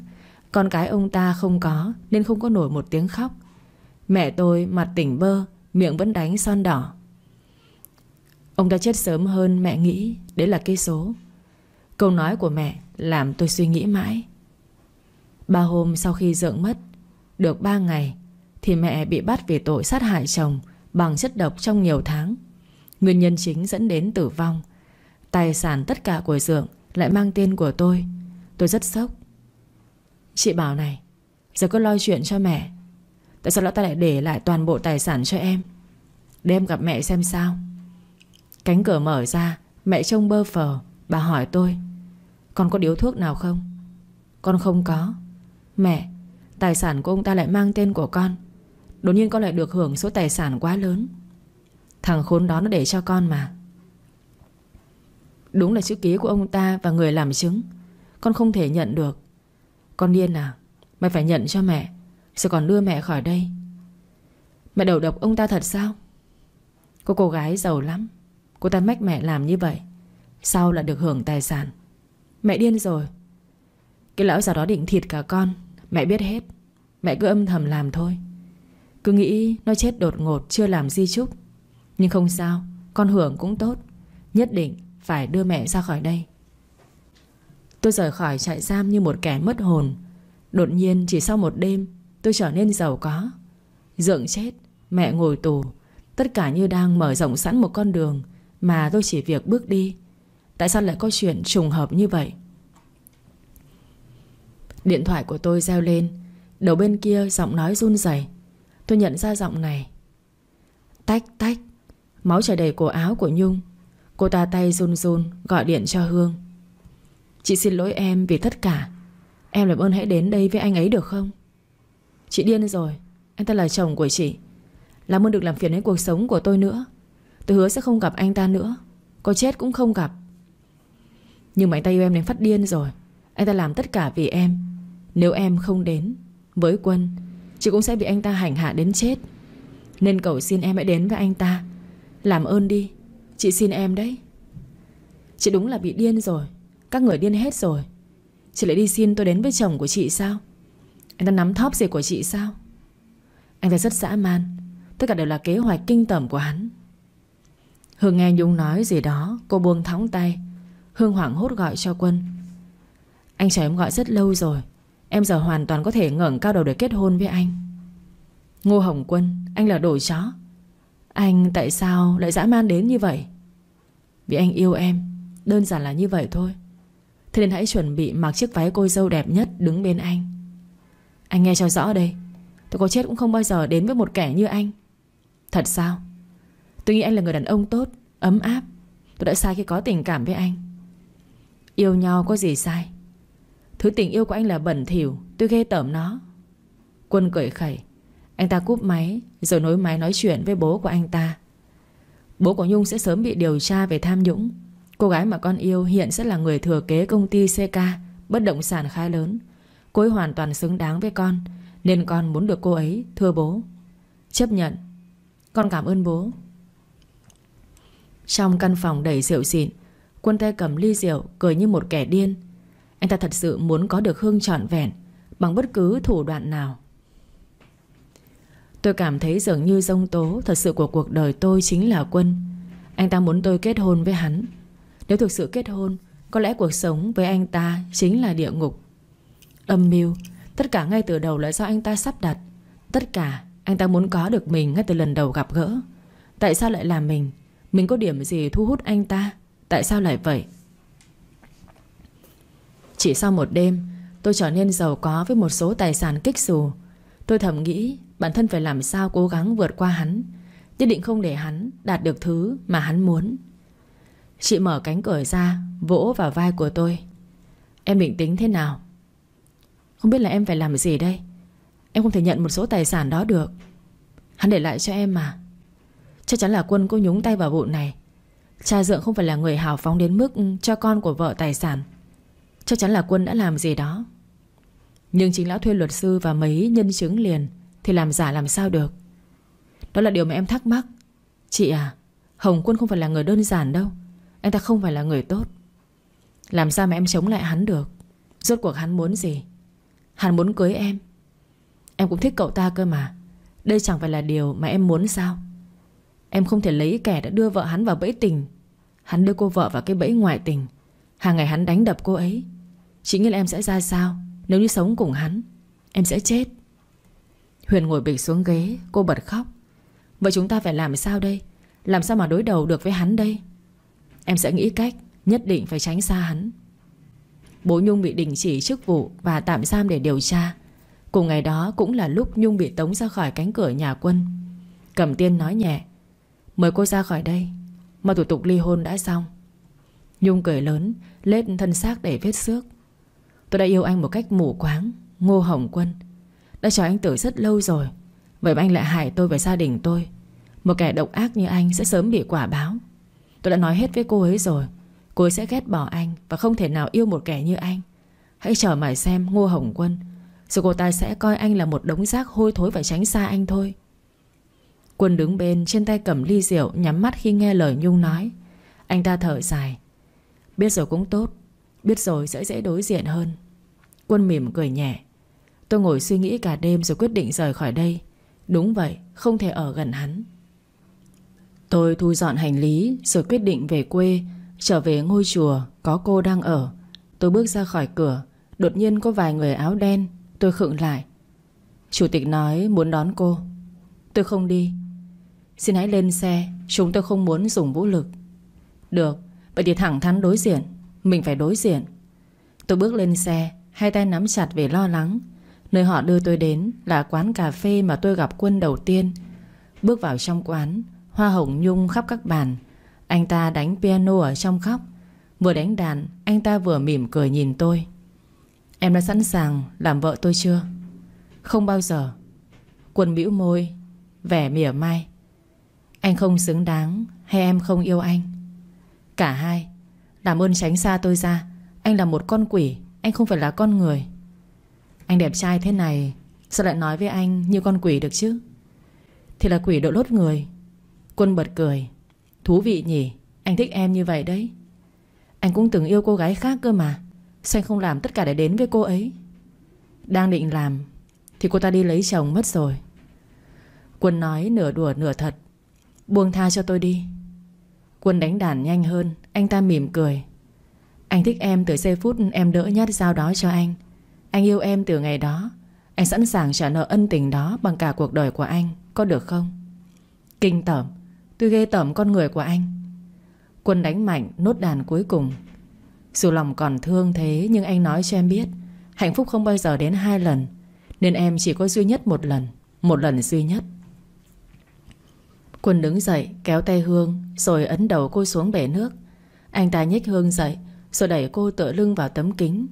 Con cái ông ta không có Nên không có nổi một tiếng khóc Mẹ tôi mặt tỉnh bơ Miệng vẫn đánh son đỏ Ông ta chết sớm hơn mẹ nghĩ Đấy là cây số Câu nói của mẹ làm tôi suy nghĩ mãi Ba hôm sau khi dưỡng mất Được ba ngày Thì mẹ bị bắt vì tội sát hại chồng Bằng chất độc trong nhiều tháng Nguyên nhân chính dẫn đến tử vong Tài sản tất cả của dượng lại mang tên của tôi Tôi rất sốc Chị bảo này Giờ cứ lo chuyện cho mẹ Tại sao lão ta lại để lại toàn bộ tài sản cho em Để em gặp mẹ xem sao Cánh cửa mở ra Mẹ trông bơ phờ Bà hỏi tôi Con có điếu thuốc nào không Con không có Mẹ Tài sản của ông ta lại mang tên của con Đột nhiên con lại được hưởng số tài sản quá lớn Thằng khốn đó nó để cho con mà Đúng là chữ ký của ông ta và người làm chứng Con không thể nhận được Con điên à Mày phải nhận cho mẹ Sẽ còn đưa mẹ khỏi đây Mẹ đầu độc ông ta thật sao Cô cô gái giàu lắm Cô ta mách mẹ làm như vậy Sau là được hưởng tài sản Mẹ điên rồi Cái lão già đó định thịt cả con Mẹ biết hết Mẹ cứ âm thầm làm thôi Cứ nghĩ nó chết đột ngột chưa làm di chúc Nhưng không sao Con hưởng cũng tốt Nhất định phải đưa mẹ ra khỏi đây Tôi rời khỏi trại giam như một kẻ mất hồn Đột nhiên chỉ sau một đêm Tôi trở nên giàu có Dượng chết, mẹ ngồi tù Tất cả như đang mở rộng sẵn một con đường Mà tôi chỉ việc bước đi Tại sao lại có chuyện trùng hợp như vậy Điện thoại của tôi reo lên Đầu bên kia giọng nói run rẩy Tôi nhận ra giọng này Tách tách Máu chảy đầy cổ áo của Nhung Cô ta tay run run gọi điện cho Hương Chị xin lỗi em vì tất cả Em làm ơn hãy đến đây với anh ấy được không Chị điên rồi Anh ta là chồng của chị Làm ơn được làm phiền đến cuộc sống của tôi nữa Tôi hứa sẽ không gặp anh ta nữa Có chết cũng không gặp Nhưng mà anh ta yêu em đến phát điên rồi Anh ta làm tất cả vì em Nếu em không đến Với quân Chị cũng sẽ bị anh ta hành hạ đến chết Nên cầu xin em hãy đến với anh ta Làm ơn đi Chị xin em đấy Chị đúng là bị điên rồi Các người điên hết rồi Chị lại đi xin tôi đến với chồng của chị sao Anh ta nắm thóp gì của chị sao Anh ta rất dã man Tất cả đều là kế hoạch kinh tởm của hắn Hương nghe Nhung nói gì đó Cô buông thõng tay Hương hoảng hốt gọi cho quân Anh chờ em gọi rất lâu rồi Em giờ hoàn toàn có thể ngẩng cao đầu để kết hôn với anh Ngô Hồng Quân Anh là đồ chó Anh tại sao lại dã man đến như vậy vì anh yêu em Đơn giản là như vậy thôi Thế nên hãy chuẩn bị mặc chiếc váy cô dâu đẹp nhất đứng bên anh Anh nghe cho rõ đây Tôi có chết cũng không bao giờ đến với một kẻ như anh Thật sao Tôi nghĩ anh là người đàn ông tốt Ấm áp Tôi đã sai khi có tình cảm với anh Yêu nhau có gì sai Thứ tình yêu của anh là bẩn thỉu Tôi ghê tởm nó Quân cười khẩy Anh ta cúp máy Rồi nối máy nói chuyện với bố của anh ta Bố của Nhung sẽ sớm bị điều tra về tham nhũng Cô gái mà con yêu hiện sẽ là người thừa kế công ty CK Bất động sản khá lớn Cô ấy hoàn toàn xứng đáng với con Nên con muốn được cô ấy Thưa bố Chấp nhận Con cảm ơn bố Trong căn phòng đầy rượu xịn Quân tay cầm ly rượu Cười như một kẻ điên Anh ta thật sự muốn có được Hương trọn vẹn Bằng bất cứ thủ đoạn nào Tôi cảm thấy dường như dông tố Thật sự của cuộc đời tôi chính là Quân Anh ta muốn tôi kết hôn với hắn Nếu thực sự kết hôn Có lẽ cuộc sống với anh ta chính là địa ngục Âm mưu Tất cả ngay từ đầu là do anh ta sắp đặt Tất cả anh ta muốn có được mình Ngay từ lần đầu gặp gỡ Tại sao lại là mình Mình có điểm gì thu hút anh ta Tại sao lại vậy Chỉ sau một đêm Tôi trở nên giàu có với một số tài sản kích xù Tôi thầm nghĩ Bản thân phải làm sao cố gắng vượt qua hắn Nhất định không để hắn đạt được thứ mà hắn muốn Chị mở cánh cửa ra Vỗ vào vai của tôi Em định tính thế nào Không biết là em phải làm gì đây Em không thể nhận một số tài sản đó được Hắn để lại cho em mà Chắc chắn là quân cô nhúng tay vào vụ này Cha dượng không phải là người hào phóng đến mức Cho con của vợ tài sản Chắc chắn là quân đã làm gì đó Nhưng chính lão thuê luật sư và mấy nhân chứng liền thì làm giả làm sao được Đó là điều mà em thắc mắc Chị à Hồng Quân không phải là người đơn giản đâu Anh ta không phải là người tốt Làm sao mà em chống lại hắn được Rốt cuộc hắn muốn gì Hắn muốn cưới em Em cũng thích cậu ta cơ mà Đây chẳng phải là điều mà em muốn sao Em không thể lấy kẻ đã đưa vợ hắn vào bẫy tình Hắn đưa cô vợ vào cái bẫy ngoại tình Hàng ngày hắn đánh đập cô ấy Chị nghĩ là em sẽ ra sao Nếu như sống cùng hắn Em sẽ chết Huyền ngồi bịch xuống ghế Cô bật khóc Vậy chúng ta phải làm sao đây Làm sao mà đối đầu được với hắn đây Em sẽ nghĩ cách Nhất định phải tránh xa hắn Bố Nhung bị đình chỉ chức vụ Và tạm giam để điều tra Cùng ngày đó cũng là lúc Nhung bị tống ra khỏi cánh cửa nhà quân Cẩm tiên nói nhẹ Mời cô ra khỏi đây Mà thủ tục ly hôn đã xong Nhung cười lớn Lết thân xác để vết xước Tôi đã yêu anh một cách mù quáng Ngô Hồng Quân đã chờ anh từ rất lâu rồi Vậy mà anh lại hại tôi và gia đình tôi Một kẻ độc ác như anh sẽ sớm bị quả báo Tôi đã nói hết với cô ấy rồi Cô ấy sẽ ghét bỏ anh Và không thể nào yêu một kẻ như anh Hãy chờ mà xem Ngô Hồng Quân Rồi cô ta sẽ coi anh là một đống rác hôi thối Và tránh xa anh thôi Quân đứng bên trên tay cầm ly rượu Nhắm mắt khi nghe lời Nhung nói Anh ta thở dài Biết rồi cũng tốt Biết rồi sẽ dễ đối diện hơn Quân mỉm cười nhẹ Tôi ngồi suy nghĩ cả đêm rồi quyết định rời khỏi đây Đúng vậy Không thể ở gần hắn Tôi thu dọn hành lý Rồi quyết định về quê Trở về ngôi chùa có cô đang ở Tôi bước ra khỏi cửa Đột nhiên có vài người áo đen Tôi khựng lại Chủ tịch nói muốn đón cô Tôi không đi Xin hãy lên xe Chúng tôi không muốn dùng vũ lực Được Vậy thì thẳng thắn đối diện Mình phải đối diện Tôi bước lên xe Hai tay nắm chặt vì lo lắng Nơi họ đưa tôi đến là quán cà phê mà tôi gặp quân đầu tiên Bước vào trong quán Hoa hồng nhung khắp các bàn Anh ta đánh piano ở trong khóc Vừa đánh đàn Anh ta vừa mỉm cười nhìn tôi Em đã sẵn sàng làm vợ tôi chưa Không bao giờ Quân bĩu môi Vẻ mỉa mai Anh không xứng đáng hay em không yêu anh Cả hai Làm ơn tránh xa tôi ra Anh là một con quỷ Anh không phải là con người anh đẹp trai thế này Sao lại nói với anh như con quỷ được chứ Thì là quỷ độ lốt người Quân bật cười Thú vị nhỉ Anh thích em như vậy đấy Anh cũng từng yêu cô gái khác cơ mà Sao anh không làm tất cả để đến với cô ấy Đang định làm Thì cô ta đi lấy chồng mất rồi Quân nói nửa đùa nửa thật Buông tha cho tôi đi Quân đánh đàn nhanh hơn Anh ta mỉm cười Anh thích em từ giây phút em đỡ nhát dao đó cho anh anh yêu em từ ngày đó Anh sẵn sàng trả nợ ân tình đó Bằng cả cuộc đời của anh Có được không Kinh tởm Tôi ghê tởm con người của anh Quân đánh mạnh nốt đàn cuối cùng Dù lòng còn thương thế Nhưng anh nói cho em biết Hạnh phúc không bao giờ đến hai lần Nên em chỉ có duy nhất một lần Một lần duy nhất Quân đứng dậy kéo tay Hương Rồi ấn đầu cô xuống bể nước Anh ta nhích Hương dậy Rồi đẩy cô tựa lưng vào tấm kính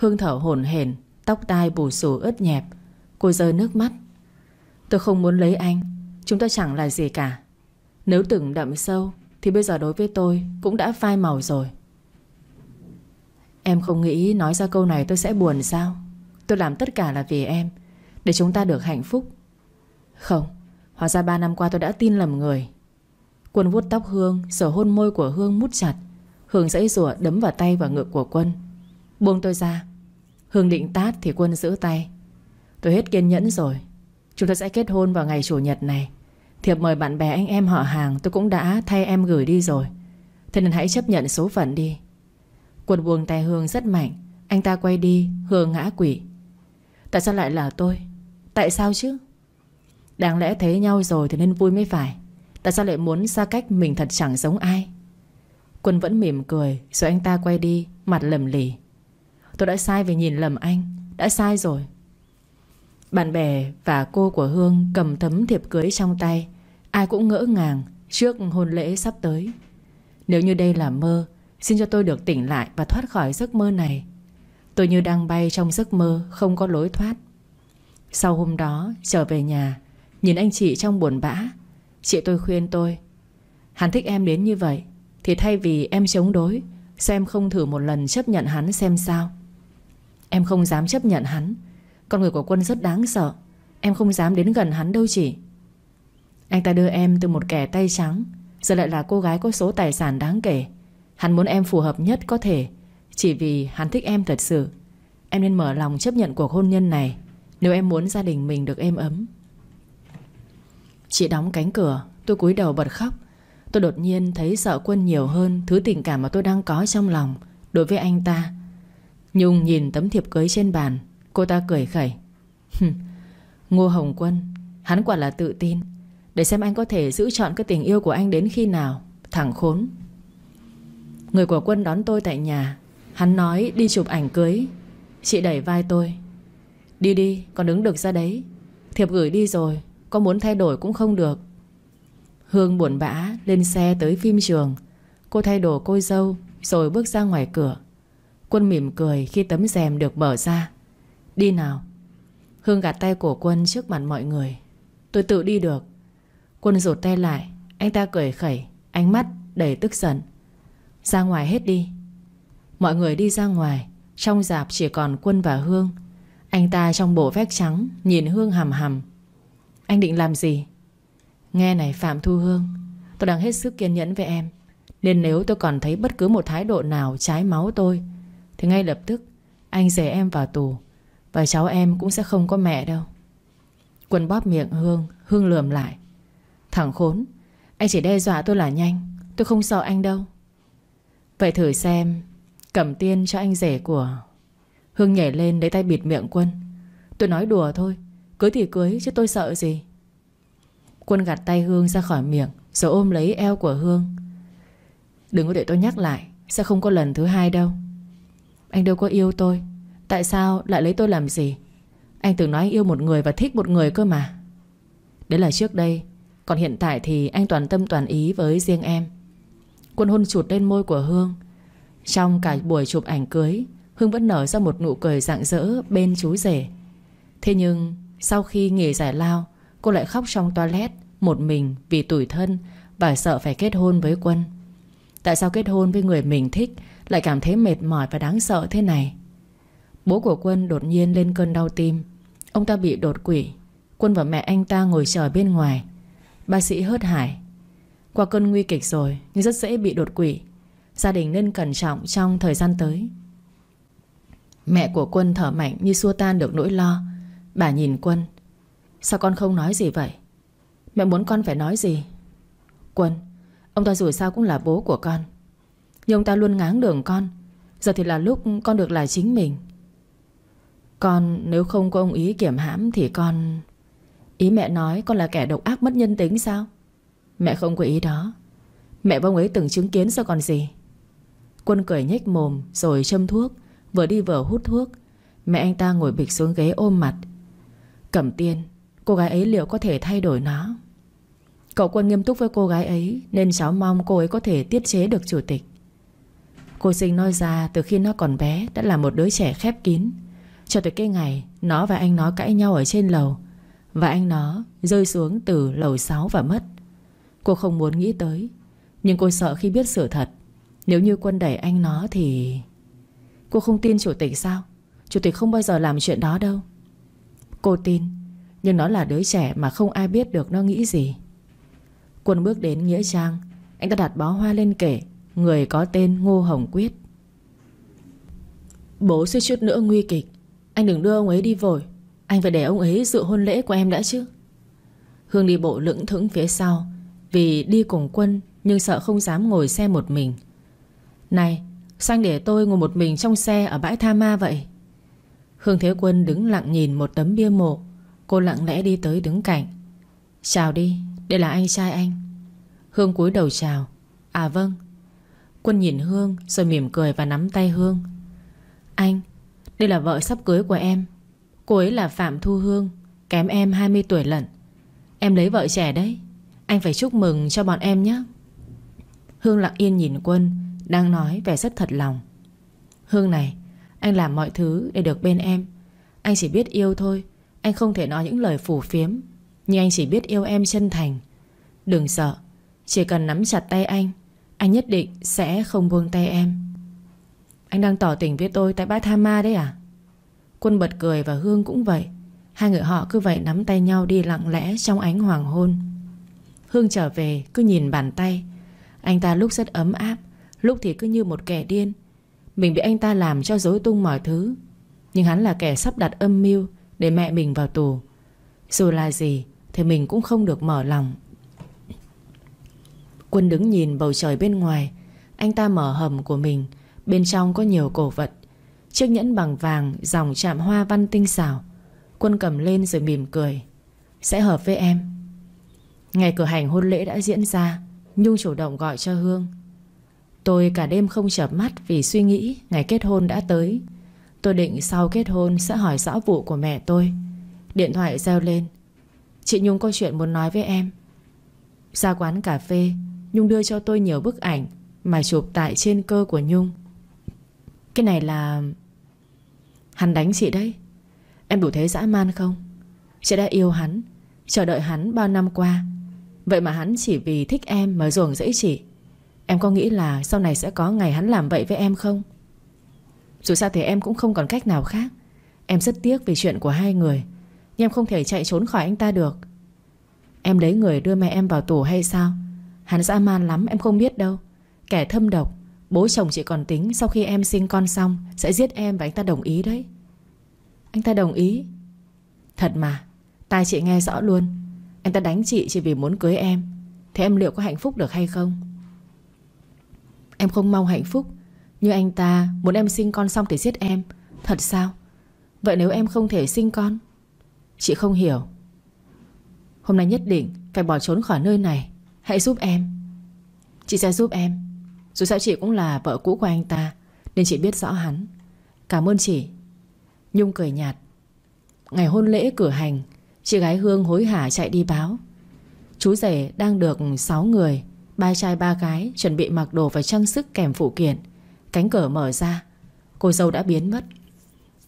Hương thở hổn hển Tóc tai bù xù ướt nhẹp Cô rơi nước mắt Tôi không muốn lấy anh Chúng ta chẳng là gì cả Nếu từng đậm sâu Thì bây giờ đối với tôi cũng đã phai màu rồi Em không nghĩ nói ra câu này tôi sẽ buồn sao Tôi làm tất cả là vì em Để chúng ta được hạnh phúc Không Hóa ra ba năm qua tôi đã tin lầm người Quân vuốt tóc Hương Sở hôn môi của Hương mút chặt Hương dãy rùa đấm vào tay và ngực của Quân Buông tôi ra Hương định tát thì Quân giữ tay Tôi hết kiên nhẫn rồi Chúng ta sẽ kết hôn vào ngày Chủ nhật này Thiệp mời bạn bè anh em họ hàng Tôi cũng đã thay em gửi đi rồi Thế nên hãy chấp nhận số phận đi Quân buông tay Hương rất mạnh Anh ta quay đi Hương ngã quỷ Tại sao lại là tôi Tại sao chứ Đáng lẽ thấy nhau rồi thì nên vui mới phải Tại sao lại muốn xa cách mình thật chẳng giống ai Quân vẫn mỉm cười Rồi anh ta quay đi Mặt lầm lì Tôi đã sai vì nhìn lầm anh Đã sai rồi Bạn bè và cô của Hương cầm thấm thiệp cưới trong tay Ai cũng ngỡ ngàng trước hôn lễ sắp tới Nếu như đây là mơ Xin cho tôi được tỉnh lại và thoát khỏi giấc mơ này Tôi như đang bay trong giấc mơ Không có lối thoát Sau hôm đó trở về nhà Nhìn anh chị trong buồn bã Chị tôi khuyên tôi Hắn thích em đến như vậy Thì thay vì em chống đối Sao em không thử một lần chấp nhận hắn xem sao Em không dám chấp nhận hắn Con người của Quân rất đáng sợ Em không dám đến gần hắn đâu chỉ Anh ta đưa em từ một kẻ tay trắng Giờ lại là cô gái có số tài sản đáng kể Hắn muốn em phù hợp nhất có thể Chỉ vì hắn thích em thật sự Em nên mở lòng chấp nhận cuộc hôn nhân này Nếu em muốn gia đình mình được êm ấm Chị đóng cánh cửa Tôi cúi đầu bật khóc Tôi đột nhiên thấy sợ quân nhiều hơn Thứ tình cảm mà tôi đang có trong lòng Đối với anh ta Nhung nhìn tấm thiệp cưới trên bàn Cô ta cười khẩy Ngô Hồng Quân Hắn quả là tự tin Để xem anh có thể giữ chọn cái tình yêu của anh đến khi nào Thẳng khốn Người của Quân đón tôi tại nhà Hắn nói đi chụp ảnh cưới Chị đẩy vai tôi Đi đi còn đứng được ra đấy Thiệp gửi đi rồi Có muốn thay đổi cũng không được Hương buồn bã lên xe tới phim trường Cô thay đồ cô dâu Rồi bước ra ngoài cửa Quân mỉm cười khi tấm rèm được mở ra Đi nào Hương gạt tay của Quân trước mặt mọi người Tôi tự đi được Quân rụt tay lại Anh ta cười khẩy Ánh mắt đầy tức giận Ra ngoài hết đi Mọi người đi ra ngoài Trong dạp chỉ còn Quân và Hương Anh ta trong bộ vest trắng Nhìn Hương hầm hầm Anh định làm gì Nghe này Phạm Thu Hương Tôi đang hết sức kiên nhẫn với em Nên nếu tôi còn thấy bất cứ một thái độ nào trái máu tôi thì ngay lập tức Anh rể em vào tù Và cháu em cũng sẽ không có mẹ đâu Quân bóp miệng Hương Hương lườm lại Thằng khốn Anh chỉ đe dọa tôi là nhanh Tôi không sợ anh đâu Vậy thử xem Cầm tiên cho anh rể của Hương nhảy lên lấy tay bịt miệng Quân Tôi nói đùa thôi Cưới thì cưới chứ tôi sợ gì Quân gạt tay Hương ra khỏi miệng Rồi ôm lấy eo của Hương Đừng có để tôi nhắc lại Sẽ không có lần thứ hai đâu anh đâu có yêu tôi Tại sao lại lấy tôi làm gì Anh từng nói anh yêu một người và thích một người cơ mà Đấy là trước đây Còn hiện tại thì anh toàn tâm toàn ý với riêng em Quân hôn chụt lên môi của Hương Trong cả buổi chụp ảnh cưới Hương vẫn nở ra một nụ cười rạng rỡ bên chú rể Thế nhưng sau khi nghỉ giải lao Cô lại khóc trong toilet Một mình vì tủi thân Và sợ phải kết hôn với Quân Tại sao kết hôn với người mình thích lại cảm thấy mệt mỏi và đáng sợ thế này Bố của Quân đột nhiên lên cơn đau tim Ông ta bị đột quỷ Quân và mẹ anh ta ngồi chờ bên ngoài Bác sĩ hớt hải Qua cơn nguy kịch rồi Nhưng rất dễ bị đột quỷ Gia đình nên cẩn trọng trong thời gian tới Mẹ của Quân thở mạnh như xua tan được nỗi lo Bà nhìn Quân Sao con không nói gì vậy Mẹ muốn con phải nói gì Quân Ông ta dù sao cũng là bố của con nhưng ông ta luôn ngáng đường con Giờ thì là lúc con được là chính mình Con nếu không có ông ý kiểm hãm Thì con Ý mẹ nói con là kẻ độc ác mất nhân tính sao Mẹ không có ý đó Mẹ và ông ấy từng chứng kiến sao còn gì Quân cười nhếch mồm Rồi châm thuốc Vừa đi vừa hút thuốc Mẹ anh ta ngồi bịch xuống ghế ôm mặt Cẩm tiên Cô gái ấy liệu có thể thay đổi nó Cậu quân nghiêm túc với cô gái ấy Nên cháu mong cô ấy có thể tiết chế được chủ tịch Cô Sinh nói ra từ khi nó còn bé Đã là một đứa trẻ khép kín Cho tới cái ngày Nó và anh nó cãi nhau ở trên lầu Và anh nó rơi xuống từ lầu 6 và mất Cô không muốn nghĩ tới Nhưng cô sợ khi biết sự thật Nếu như quân đẩy anh nó thì Cô không tin chủ tịch sao Chủ tịch không bao giờ làm chuyện đó đâu Cô tin Nhưng nó là đứa trẻ mà không ai biết được nó nghĩ gì Quân bước đến Nghĩa Trang Anh ta đặt bó hoa lên kể Người có tên Ngô Hồng Quyết Bố suy chút nữa nguy kịch Anh đừng đưa ông ấy đi vội Anh phải để ông ấy dự hôn lễ của em đã chứ Hương đi bộ lững thững phía sau Vì đi cùng quân Nhưng sợ không dám ngồi xe một mình Này Sao để tôi ngồi một mình trong xe Ở bãi Tha Ma vậy Hương Thế Quân đứng lặng nhìn một tấm bia mộ Cô lặng lẽ đi tới đứng cạnh Chào đi Đây là anh trai anh Hương cúi đầu chào À vâng Quân nhìn Hương rồi mỉm cười và nắm tay Hương Anh Đây là vợ sắp cưới của em Cô ấy là Phạm Thu Hương Kém em 20 tuổi lận Em lấy vợ trẻ đấy Anh phải chúc mừng cho bọn em nhé Hương lặng yên nhìn Quân Đang nói vẻ rất thật lòng Hương này Anh làm mọi thứ để được bên em Anh chỉ biết yêu thôi Anh không thể nói những lời phủ phiếm Nhưng anh chỉ biết yêu em chân thành Đừng sợ Chỉ cần nắm chặt tay anh anh nhất định sẽ không buông tay em Anh đang tỏ tình với tôi Tại bãi tham ma đấy à Quân bật cười và Hương cũng vậy Hai người họ cứ vậy nắm tay nhau đi lặng lẽ Trong ánh hoàng hôn Hương trở về cứ nhìn bàn tay Anh ta lúc rất ấm áp Lúc thì cứ như một kẻ điên Mình bị anh ta làm cho dối tung mọi thứ Nhưng hắn là kẻ sắp đặt âm mưu Để mẹ mình vào tù Dù là gì Thì mình cũng không được mở lòng Quân đứng nhìn bầu trời bên ngoài Anh ta mở hầm của mình Bên trong có nhiều cổ vật Chiếc nhẫn bằng vàng dòng chạm hoa văn tinh xảo Quân cầm lên rồi mỉm cười Sẽ hợp với em Ngày cử hành hôn lễ đã diễn ra Nhung chủ động gọi cho Hương Tôi cả đêm không chợp mắt Vì suy nghĩ ngày kết hôn đã tới Tôi định sau kết hôn Sẽ hỏi rõ vụ của mẹ tôi Điện thoại reo lên Chị Nhung có chuyện muốn nói với em Ra quán cà phê Nhung đưa cho tôi nhiều bức ảnh Mà chụp tại trên cơ của Nhung Cái này là Hắn đánh chị đấy Em đủ thế dã man không Chị đã yêu hắn Chờ đợi hắn bao năm qua Vậy mà hắn chỉ vì thích em mà ruồng dẫy chị Em có nghĩ là sau này sẽ có ngày hắn làm vậy với em không Dù sao thì em cũng không còn cách nào khác Em rất tiếc vì chuyện của hai người Nhưng em không thể chạy trốn khỏi anh ta được Em lấy người đưa mẹ em vào tù hay sao Hắn dã man lắm em không biết đâu Kẻ thâm độc Bố chồng chị còn tính sau khi em sinh con xong Sẽ giết em và anh ta đồng ý đấy Anh ta đồng ý Thật mà Tai chị nghe rõ luôn Anh ta đánh chị chỉ vì muốn cưới em Thế em liệu có hạnh phúc được hay không Em không mong hạnh phúc Như anh ta muốn em sinh con xong thì giết em Thật sao Vậy nếu em không thể sinh con Chị không hiểu Hôm nay nhất định phải bỏ trốn khỏi nơi này Hãy giúp em Chị sẽ giúp em Dù sao chị cũng là vợ cũ của anh ta Nên chị biết rõ hắn Cảm ơn chị Nhung cười nhạt Ngày hôn lễ cử hành Chị gái Hương hối hả chạy đi báo Chú rể đang được 6 người Ba trai ba gái chuẩn bị mặc đồ và trang sức kèm phụ kiện Cánh cửa mở ra Cô dâu đã biến mất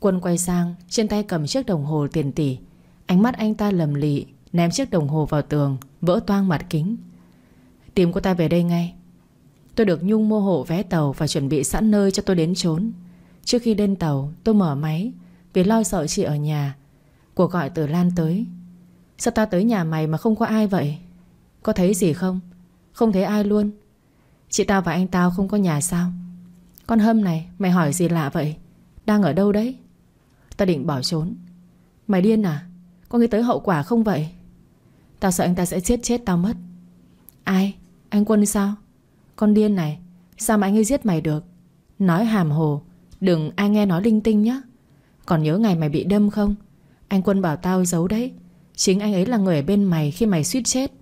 Quân quay sang Trên tay cầm chiếc đồng hồ tiền tỷ Ánh mắt anh ta lầm lì Ném chiếc đồng hồ vào tường Vỡ toang mặt kính Tìm cô ta về đây ngay Tôi được Nhung mua hộ vé tàu Và chuẩn bị sẵn nơi cho tôi đến trốn Trước khi lên tàu tôi mở máy Vì lo sợ chị ở nhà Cuộc gọi từ Lan tới Sao ta tới nhà mày mà không có ai vậy Có thấy gì không Không thấy ai luôn Chị tao và anh tao không có nhà sao Con Hâm này mày hỏi gì lạ vậy Đang ở đâu đấy Ta định bỏ trốn Mày điên à Có nghĩ tới hậu quả không vậy Tao sợ anh ta sẽ chết chết tao mất Ai anh Quân sao Con điên này Sao mà anh ấy giết mày được Nói hàm hồ Đừng ai nghe nói linh tinh nhé Còn nhớ ngày mày bị đâm không Anh Quân bảo tao giấu đấy Chính anh ấy là người ở bên mày khi mày suýt chết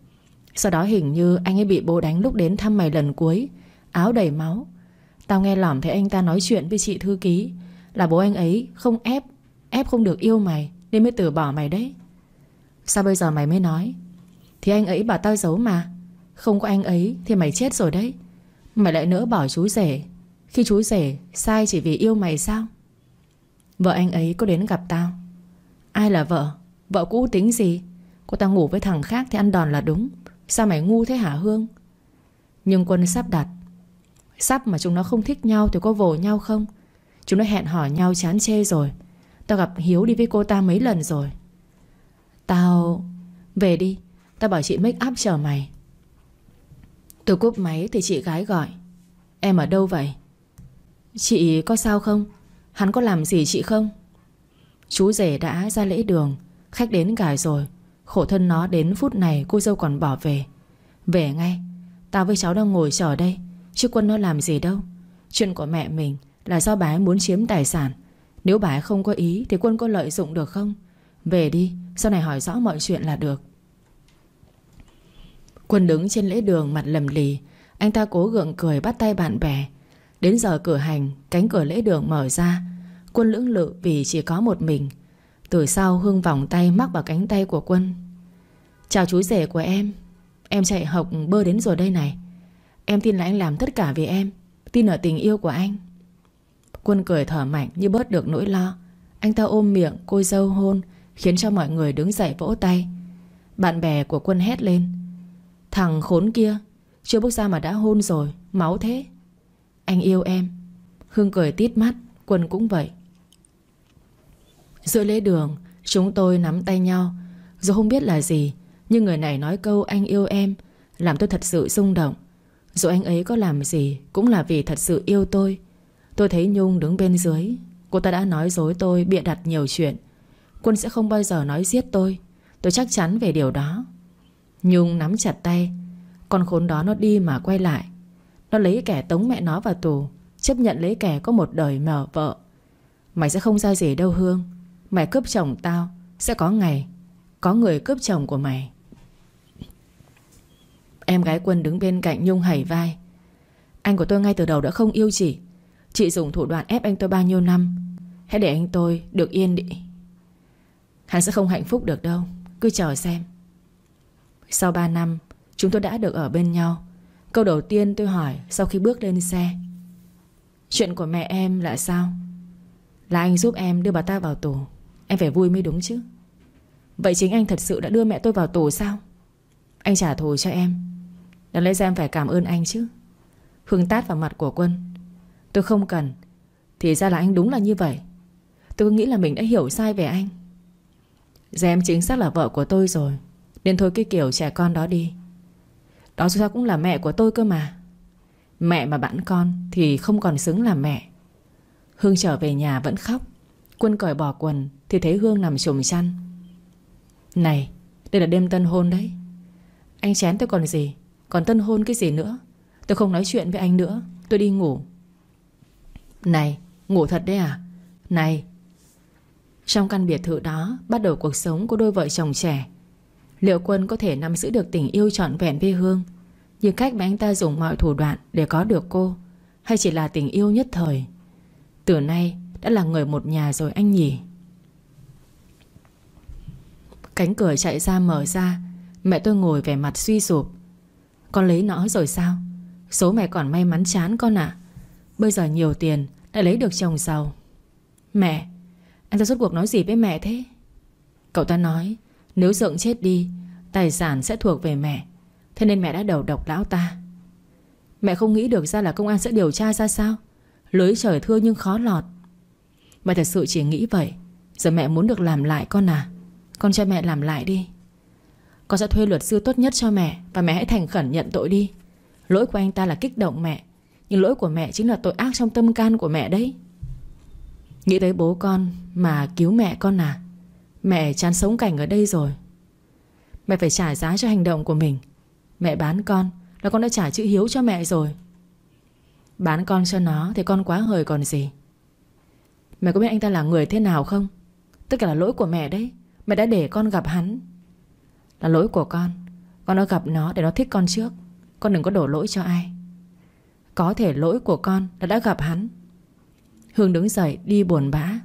Sau đó hình như anh ấy bị bố đánh lúc đến thăm mày lần cuối Áo đầy máu Tao nghe lỏm thấy anh ta nói chuyện với chị thư ký Là bố anh ấy không ép Ép không được yêu mày Nên mới từ bỏ mày đấy Sao bây giờ mày mới nói Thì anh ấy bảo tao giấu mà không có anh ấy thì mày chết rồi đấy Mày lại nỡ bỏ chú rể Khi chú rể sai chỉ vì yêu mày sao Vợ anh ấy có đến gặp tao Ai là vợ Vợ cũ tính gì Cô ta ngủ với thằng khác thì ăn đòn là đúng Sao mày ngu thế hả Hương Nhưng quân sắp đặt Sắp mà chúng nó không thích nhau thì có vồ nhau không Chúng nó hẹn hò nhau chán chê rồi Tao gặp Hiếu đi với cô ta mấy lần rồi Tao Về đi Tao bảo chị make up chờ mày Tôi cúp máy thì chị gái gọi Em ở đâu vậy? Chị có sao không? Hắn có làm gì chị không? Chú rể đã ra lễ đường Khách đến gài rồi Khổ thân nó đến phút này cô dâu còn bỏ về Về ngay Tao với cháu đang ngồi chờ đây Chứ quân nó làm gì đâu Chuyện của mẹ mình là do bà ấy muốn chiếm tài sản Nếu bà ấy không có ý Thì quân có lợi dụng được không Về đi Sau này hỏi rõ mọi chuyện là được Quân đứng trên lễ đường mặt lầm lì Anh ta cố gượng cười bắt tay bạn bè Đến giờ cửa hành Cánh cửa lễ đường mở ra Quân lưỡng lự vì chỉ có một mình Từ sau Hương vòng tay mắc vào cánh tay của Quân Chào chú rể của em Em chạy học bơ đến rồi đây này Em tin là anh làm tất cả vì em Tin ở tình yêu của anh Quân cười thở mạnh như bớt được nỗi lo Anh ta ôm miệng cô dâu hôn Khiến cho mọi người đứng dậy vỗ tay Bạn bè của Quân hét lên Thằng khốn kia Chưa bước ra mà đã hôn rồi Máu thế Anh yêu em Hương cười tít mắt Quân cũng vậy Giữa lễ đường Chúng tôi nắm tay nhau Dù không biết là gì Nhưng người này nói câu anh yêu em Làm tôi thật sự rung động Dù anh ấy có làm gì Cũng là vì thật sự yêu tôi Tôi thấy Nhung đứng bên dưới Cô ta đã nói dối tôi bịa đặt nhiều chuyện Quân sẽ không bao giờ nói giết tôi Tôi chắc chắn về điều đó Nhung nắm chặt tay Con khốn đó nó đi mà quay lại Nó lấy kẻ tống mẹ nó vào tù Chấp nhận lấy kẻ có một đời mở vợ Mày sẽ không ra gì đâu Hương Mày cướp chồng tao Sẽ có ngày Có người cướp chồng của mày Em gái Quân đứng bên cạnh Nhung hẩy vai Anh của tôi ngay từ đầu đã không yêu chị Chị dùng thủ đoạn ép anh tôi bao nhiêu năm Hãy để anh tôi được yên đi Hắn sẽ không hạnh phúc được đâu Cứ chờ xem sau 3 năm Chúng tôi đã được ở bên nhau Câu đầu tiên tôi hỏi sau khi bước lên xe Chuyện của mẹ em là sao? Là anh giúp em đưa bà ta vào tù Em phải vui mới đúng chứ Vậy chính anh thật sự đã đưa mẹ tôi vào tù sao? Anh trả thù cho em Đáng lẽ ra em phải cảm ơn anh chứ Hương tát vào mặt của quân Tôi không cần Thì ra là anh đúng là như vậy Tôi nghĩ là mình đã hiểu sai về anh Giờ em chính xác là vợ của tôi rồi nên thôi cái kiểu trẻ con đó đi Đó dù sao cũng là mẹ của tôi cơ mà Mẹ mà bạn con Thì không còn xứng là mẹ Hương trở về nhà vẫn khóc Quân cởi bỏ quần Thì thấy Hương nằm trùm chăn Này đây là đêm tân hôn đấy Anh chén tôi còn gì Còn tân hôn cái gì nữa Tôi không nói chuyện với anh nữa Tôi đi ngủ Này ngủ thật đấy à Này Trong căn biệt thự đó Bắt đầu cuộc sống của đôi vợ chồng trẻ Liệu quân có thể nắm giữ được tình yêu trọn vẹn với Hương Như cách mà anh ta dùng mọi thủ đoạn Để có được cô Hay chỉ là tình yêu nhất thời Từ nay đã là người một nhà rồi anh nhỉ Cánh cửa chạy ra mở ra Mẹ tôi ngồi vẻ mặt suy sụp Con lấy nó rồi sao Số mẹ còn may mắn chán con ạ Bây giờ nhiều tiền Đã lấy được chồng giàu Mẹ Anh ta rốt cuộc nói gì với mẹ thế Cậu ta nói nếu Dượng chết đi Tài sản sẽ thuộc về mẹ Thế nên mẹ đã đầu độc lão ta Mẹ không nghĩ được ra là công an sẽ điều tra ra sao Lưới trời thưa nhưng khó lọt Mẹ thật sự chỉ nghĩ vậy Giờ mẹ muốn được làm lại con à Con cho mẹ làm lại đi Con sẽ thuê luật sư tốt nhất cho mẹ Và mẹ hãy thành khẩn nhận tội đi Lỗi của anh ta là kích động mẹ Nhưng lỗi của mẹ chính là tội ác trong tâm can của mẹ đấy Nghĩ tới bố con Mà cứu mẹ con à Mẹ chán sống cảnh ở đây rồi Mẹ phải trả giá cho hành động của mình Mẹ bán con Là con đã trả chữ hiếu cho mẹ rồi Bán con cho nó Thì con quá hời còn gì Mẹ có biết anh ta là người thế nào không Tất cả là lỗi của mẹ đấy Mẹ đã để con gặp hắn Là lỗi của con Con đã gặp nó để nó thích con trước Con đừng có đổ lỗi cho ai Có thể lỗi của con là đã gặp hắn Hương đứng dậy đi buồn bã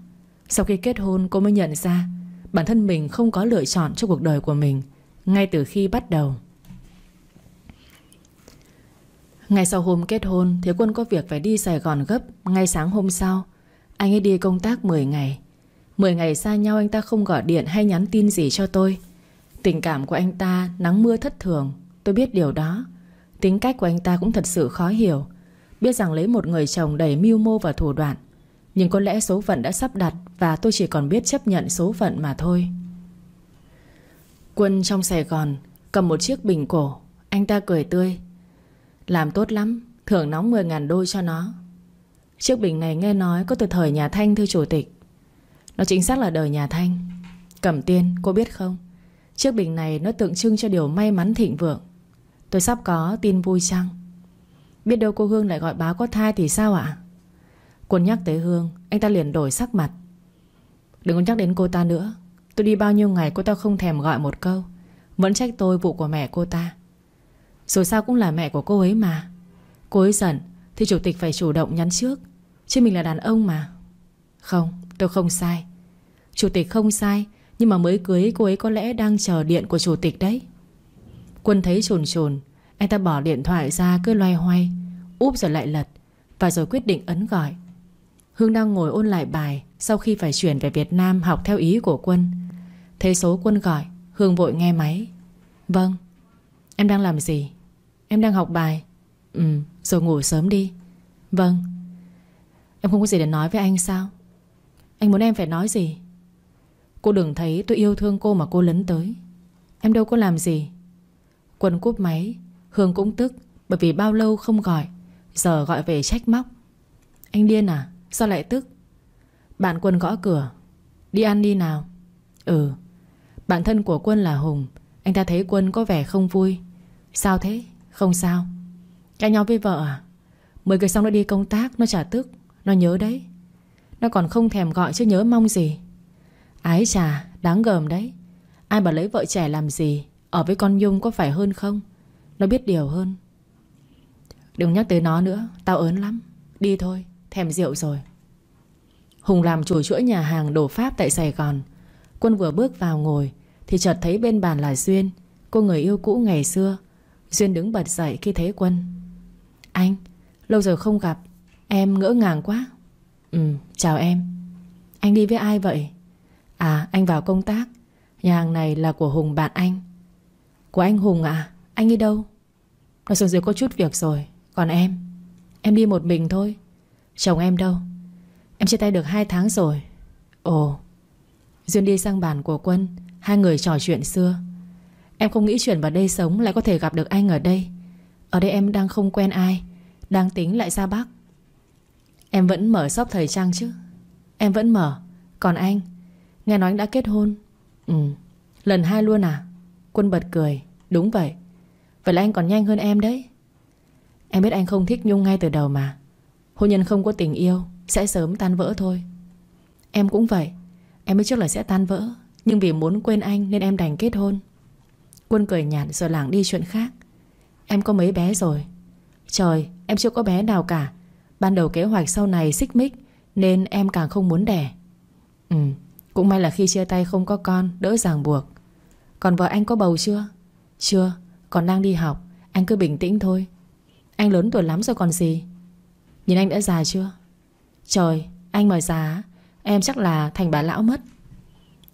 Sau khi kết hôn cô mới nhận ra Bản thân mình không có lựa chọn cho cuộc đời của mình Ngay từ khi bắt đầu Ngay sau hôm kết hôn thiếu Quân có việc phải đi Sài Gòn gấp Ngay sáng hôm sau Anh ấy đi công tác 10 ngày 10 ngày xa nhau anh ta không gọi điện hay nhắn tin gì cho tôi Tình cảm của anh ta nắng mưa thất thường Tôi biết điều đó Tính cách của anh ta cũng thật sự khó hiểu Biết rằng lấy một người chồng đầy mưu mô và thủ đoạn nhưng có lẽ số phận đã sắp đặt Và tôi chỉ còn biết chấp nhận số phận mà thôi Quân trong Sài Gòn Cầm một chiếc bình cổ Anh ta cười tươi Làm tốt lắm Thưởng nóng 10 ngàn đô cho nó Chiếc bình này nghe nói có từ thời nhà Thanh thưa chủ tịch Nó chính xác là đời nhà Thanh Cẩm tiên cô biết không Chiếc bình này nó tượng trưng cho điều may mắn thịnh vượng Tôi sắp có tin vui chăng Biết đâu cô Hương lại gọi báo có thai thì sao ạ à? Quân nhắc tới Hương Anh ta liền đổi sắc mặt Đừng có nhắc đến cô ta nữa Tôi đi bao nhiêu ngày cô ta không thèm gọi một câu Vẫn trách tôi vụ của mẹ cô ta Rồi sao cũng là mẹ của cô ấy mà Cô ấy giận Thì chủ tịch phải chủ động nhắn trước Chứ mình là đàn ông mà Không tôi không sai Chủ tịch không sai Nhưng mà mới cưới cô ấy có lẽ đang chờ điện của chủ tịch đấy Quân thấy trồn trồn Anh ta bỏ điện thoại ra cứ loay hoay Úp rồi lại lật Và rồi quyết định ấn gọi Hương đang ngồi ôn lại bài Sau khi phải chuyển về Việt Nam học theo ý của Quân Thế số Quân gọi Hương vội nghe máy Vâng Em đang làm gì Em đang học bài Ừ rồi ngủ sớm đi Vâng Em không có gì để nói với anh sao Anh muốn em phải nói gì Cô đừng thấy tôi yêu thương cô mà cô lấn tới Em đâu có làm gì Quân cúp máy Hương cũng tức Bởi vì bao lâu không gọi Giờ gọi về trách móc Anh điên à Sao lại tức Bạn Quân gõ cửa Đi ăn đi nào Ừ bạn thân của Quân là Hùng Anh ta thấy Quân có vẻ không vui Sao thế Không sao Cãi nhau với vợ à Mười cái xong nó đi công tác Nó trả tức Nó nhớ đấy Nó còn không thèm gọi chứ nhớ mong gì Ái chà, Đáng gờm đấy Ai bảo lấy vợ trẻ làm gì Ở với con Nhung có phải hơn không Nó biết điều hơn Đừng nhắc tới nó nữa Tao ớn lắm Đi thôi Thèm rượu rồi Hùng làm chủ chuỗi nhà hàng đồ Pháp tại Sài Gòn Quân vừa bước vào ngồi Thì chợt thấy bên bàn là Duyên Cô người yêu cũ ngày xưa Duyên đứng bật dậy khi thấy Quân Anh, lâu rồi không gặp Em ngỡ ngàng quá Ừ, chào em Anh đi với ai vậy? À, anh vào công tác Nhà hàng này là của Hùng bạn anh Của anh Hùng à? Anh đi đâu? Nó xuống dưới có chút việc rồi Còn em? Em đi một mình thôi Chồng em đâu Em chia tay được 2 tháng rồi Ồ Duyên đi sang bàn của Quân Hai người trò chuyện xưa Em không nghĩ chuyển vào đây sống lại có thể gặp được anh ở đây Ở đây em đang không quen ai Đang tính lại ra Bắc Em vẫn mở shop thời trang chứ Em vẫn mở Còn anh Nghe nói anh đã kết hôn Ừ Lần hai luôn à Quân bật cười Đúng vậy Vậy là anh còn nhanh hơn em đấy Em biết anh không thích Nhung ngay từ đầu mà Hôn nhân không có tình yêu Sẽ sớm tan vỡ thôi Em cũng vậy Em biết trước là sẽ tan vỡ Nhưng vì muốn quên anh nên em đành kết hôn Quân cười nhạt rồi lảng đi chuyện khác Em có mấy bé rồi Trời em chưa có bé nào cả Ban đầu kế hoạch sau này xích mích Nên em càng không muốn đẻ Ừ Cũng may là khi chia tay không có con Đỡ ràng buộc Còn vợ anh có bầu chưa Chưa Còn đang đi học Anh cứ bình tĩnh thôi Anh lớn tuổi lắm rồi còn gì Nhìn anh đã già chưa Trời anh mời già Em chắc là thành bà lão mất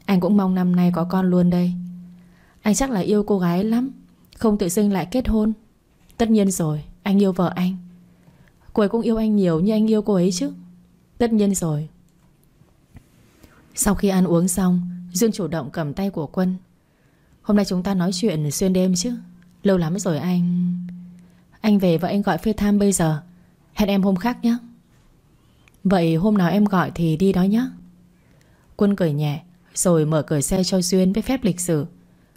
Anh cũng mong năm nay có con luôn đây Anh chắc là yêu cô gái lắm Không tự sinh lại kết hôn Tất nhiên rồi anh yêu vợ anh Cô ấy cũng yêu anh nhiều như anh yêu cô ấy chứ Tất nhiên rồi Sau khi ăn uống xong Dương chủ động cầm tay của Quân Hôm nay chúng ta nói chuyện xuyên đêm chứ Lâu lắm rồi anh Anh về và anh gọi phê tham bây giờ Hẹn em hôm khác nhé Vậy hôm nào em gọi thì đi đó nhé Quân cười nhẹ Rồi mở cửa xe cho Xuyên với phép lịch sử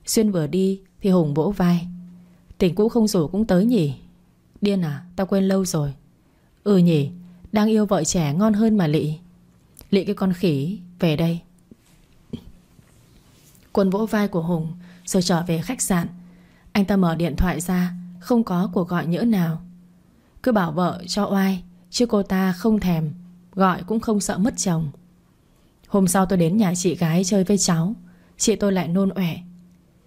Xuyên vừa đi thì Hùng vỗ vai Tỉnh cũ không rủ cũng tới nhỉ Điên à tao quên lâu rồi Ừ nhỉ Đang yêu vợ trẻ ngon hơn mà Lị Lị cái con khỉ về đây Quân vỗ vai của Hùng Rồi trở về khách sạn Anh ta mở điện thoại ra Không có cuộc gọi nhỡ nào cứ bảo vợ cho oai Chứ cô ta không thèm Gọi cũng không sợ mất chồng Hôm sau tôi đến nhà chị gái chơi với cháu Chị tôi lại nôn ọe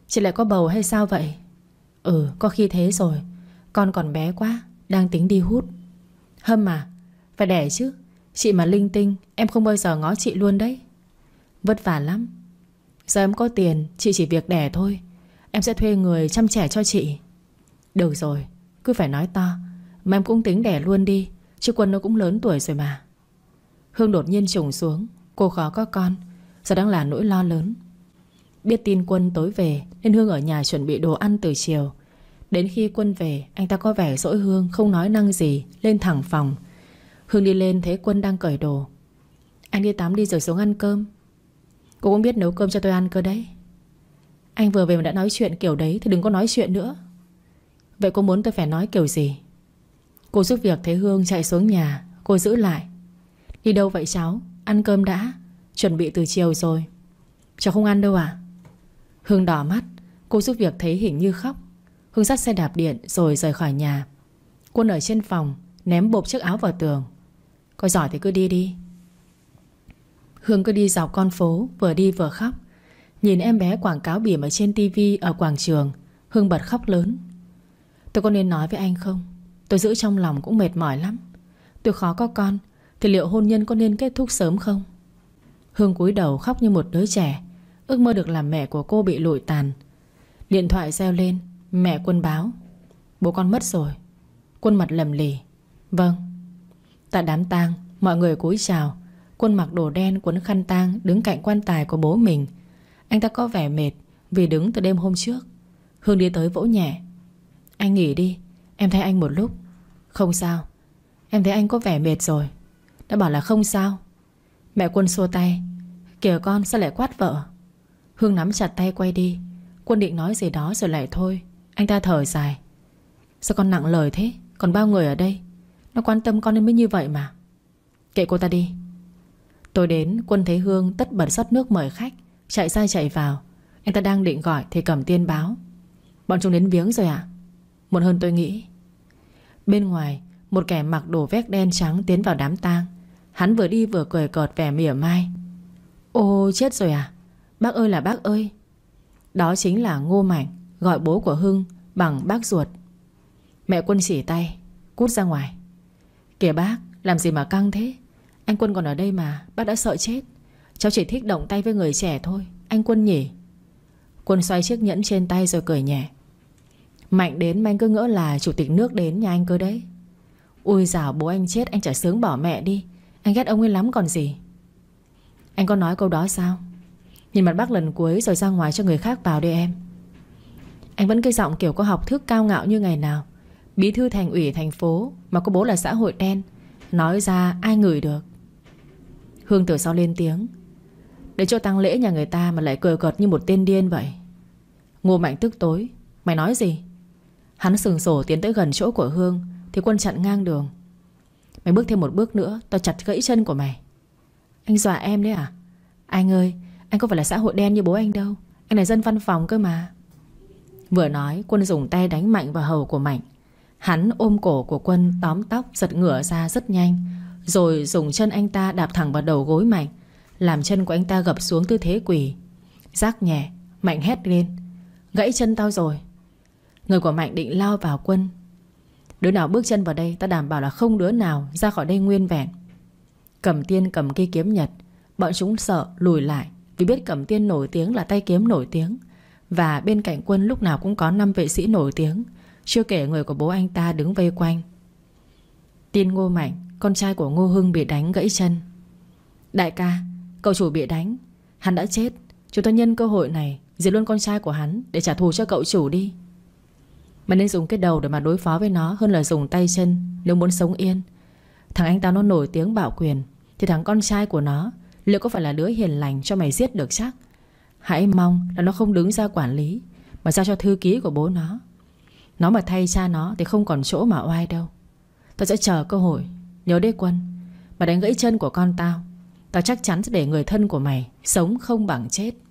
Chị lại có bầu hay sao vậy Ừ có khi thế rồi Con còn bé quá Đang tính đi hút Hâm à Phải đẻ chứ Chị mà linh tinh Em không bao giờ ngó chị luôn đấy Vất vả lắm Giờ em có tiền Chị chỉ việc đẻ thôi Em sẽ thuê người chăm trẻ cho chị Được rồi Cứ phải nói to mà em cũng tính đẻ luôn đi Chứ Quân nó cũng lớn tuổi rồi mà Hương đột nhiên trùng xuống Cô khó có con Giờ đang là nỗi lo lớn Biết tin Quân tối về Nên Hương ở nhà chuẩn bị đồ ăn từ chiều Đến khi Quân về Anh ta có vẻ dỗi Hương không nói năng gì Lên thẳng phòng Hương đi lên thấy Quân đang cởi đồ Anh đi tắm đi rồi xuống ăn cơm Cô cũng biết nấu cơm cho tôi ăn cơ đấy Anh vừa về mà đã nói chuyện kiểu đấy Thì đừng có nói chuyện nữa Vậy cô muốn tôi phải nói kiểu gì Cô giúp việc thấy Hương chạy xuống nhà Cô giữ lại Đi đâu vậy cháu? Ăn cơm đã Chuẩn bị từ chiều rồi Cháu không ăn đâu à? Hương đỏ mắt Cô giúp việc thấy hình như khóc Hương dắt xe đạp điện rồi rời khỏi nhà Quân ở trên phòng Ném bộp chiếc áo vào tường coi giỏi thì cứ đi đi Hương cứ đi dọc con phố Vừa đi vừa khóc Nhìn em bé quảng cáo bỉm ở trên tivi ở quảng trường Hương bật khóc lớn Tôi có nên nói với anh không Tôi giữ trong lòng cũng mệt mỏi lắm Tôi khó có con Thì liệu hôn nhân có nên kết thúc sớm không Hương cúi đầu khóc như một đứa trẻ Ước mơ được làm mẹ của cô bị lụi tàn Điện thoại reo lên Mẹ quân báo Bố con mất rồi Quân mặt lầm lì Vâng Tại đám tang Mọi người cúi chào Quân mặc đồ đen quấn khăn tang Đứng cạnh quan tài của bố mình Anh ta có vẻ mệt Vì đứng từ đêm hôm trước Hương đi tới vỗ nhẹ Anh nghỉ đi Em thấy anh một lúc Không sao Em thấy anh có vẻ mệt rồi Đã bảo là không sao Mẹ Quân xua tay Kìa con sao lại quát vợ Hương nắm chặt tay quay đi Quân định nói gì đó rồi lại thôi Anh ta thở dài Sao con nặng lời thế Còn bao người ở đây Nó quan tâm con nên mới như vậy mà Kệ cô ta đi Tôi đến quân thấy Hương tất bật rót nước mời khách Chạy ra chạy vào Anh ta đang định gọi thì cầm tiên báo Bọn chúng đến viếng rồi ạ Muộn hơn tôi nghĩ Bên ngoài Một kẻ mặc đồ vét đen trắng tiến vào đám tang Hắn vừa đi vừa cười cợt vẻ mỉa mai Ô chết rồi à Bác ơi là bác ơi Đó chính là Ngô Mảnh Gọi bố của Hưng bằng bác ruột Mẹ quân chỉ tay Cút ra ngoài Kìa bác làm gì mà căng thế Anh quân còn ở đây mà bác đã sợ chết Cháu chỉ thích động tay với người trẻ thôi Anh quân nhỉ Quân xoay chiếc nhẫn trên tay rồi cười nhẹ Mạnh đến mà anh cứ ngỡ là chủ tịch nước đến nhà anh cơ đấy Ui dào bố anh chết anh chả sướng bỏ mẹ đi Anh ghét ông ấy lắm còn gì Anh có nói câu đó sao Nhìn mặt bác lần cuối rồi ra ngoài cho người khác vào đi em Anh vẫn cái giọng kiểu có học thức cao ngạo như ngày nào Bí thư thành ủy thành phố Mà có bố là xã hội đen Nói ra ai ngửi được Hương từ sau lên tiếng Để cho tăng lễ nhà người ta mà lại cười cợt như một tên điên vậy Ngô Mạnh tức tối Mày nói gì Hắn sừng sổ tiến tới gần chỗ của Hương Thì quân chặn ngang đường Mày bước thêm một bước nữa Tao chặt gãy chân của mày Anh dọa em đấy à Anh ơi Anh không phải là xã hội đen như bố anh đâu Anh là dân văn phòng cơ mà Vừa nói quân dùng tay đánh mạnh vào hầu của Mạnh Hắn ôm cổ của quân tóm tóc Giật ngửa ra rất nhanh Rồi dùng chân anh ta đạp thẳng vào đầu gối Mạnh Làm chân của anh ta gập xuống tư thế quỳ Giác nhẹ Mạnh hét lên Gãy chân tao rồi Người của Mạnh định lao vào quân Đứa nào bước chân vào đây Ta đảm bảo là không đứa nào ra khỏi đây nguyên vẹn Cẩm tiên cầm cây kiếm nhật Bọn chúng sợ lùi lại Vì biết cẩm tiên nổi tiếng là tay kiếm nổi tiếng Và bên cạnh quân lúc nào cũng có 5 vệ sĩ nổi tiếng Chưa kể người của bố anh ta đứng vây quanh Tiên Ngô Mạnh Con trai của Ngô Hưng bị đánh gãy chân Đại ca Cậu chủ bị đánh Hắn đã chết Chúng ta nhân cơ hội này giết luôn con trai của hắn Để trả thù cho cậu chủ đi mà nên dùng cái đầu để mà đối phó với nó Hơn là dùng tay chân nếu muốn sống yên Thằng anh ta nó nổi tiếng bạo quyền Thì thằng con trai của nó Liệu có phải là đứa hiền lành cho mày giết được chắc Hãy mong là nó không đứng ra quản lý Mà giao cho thư ký của bố nó Nó mà thay cha nó Thì không còn chỗ mà oai đâu Tao sẽ chờ cơ hội Nhớ đế quân Mà đánh gãy chân của con tao Tao chắc chắn sẽ để người thân của mày Sống không bằng chết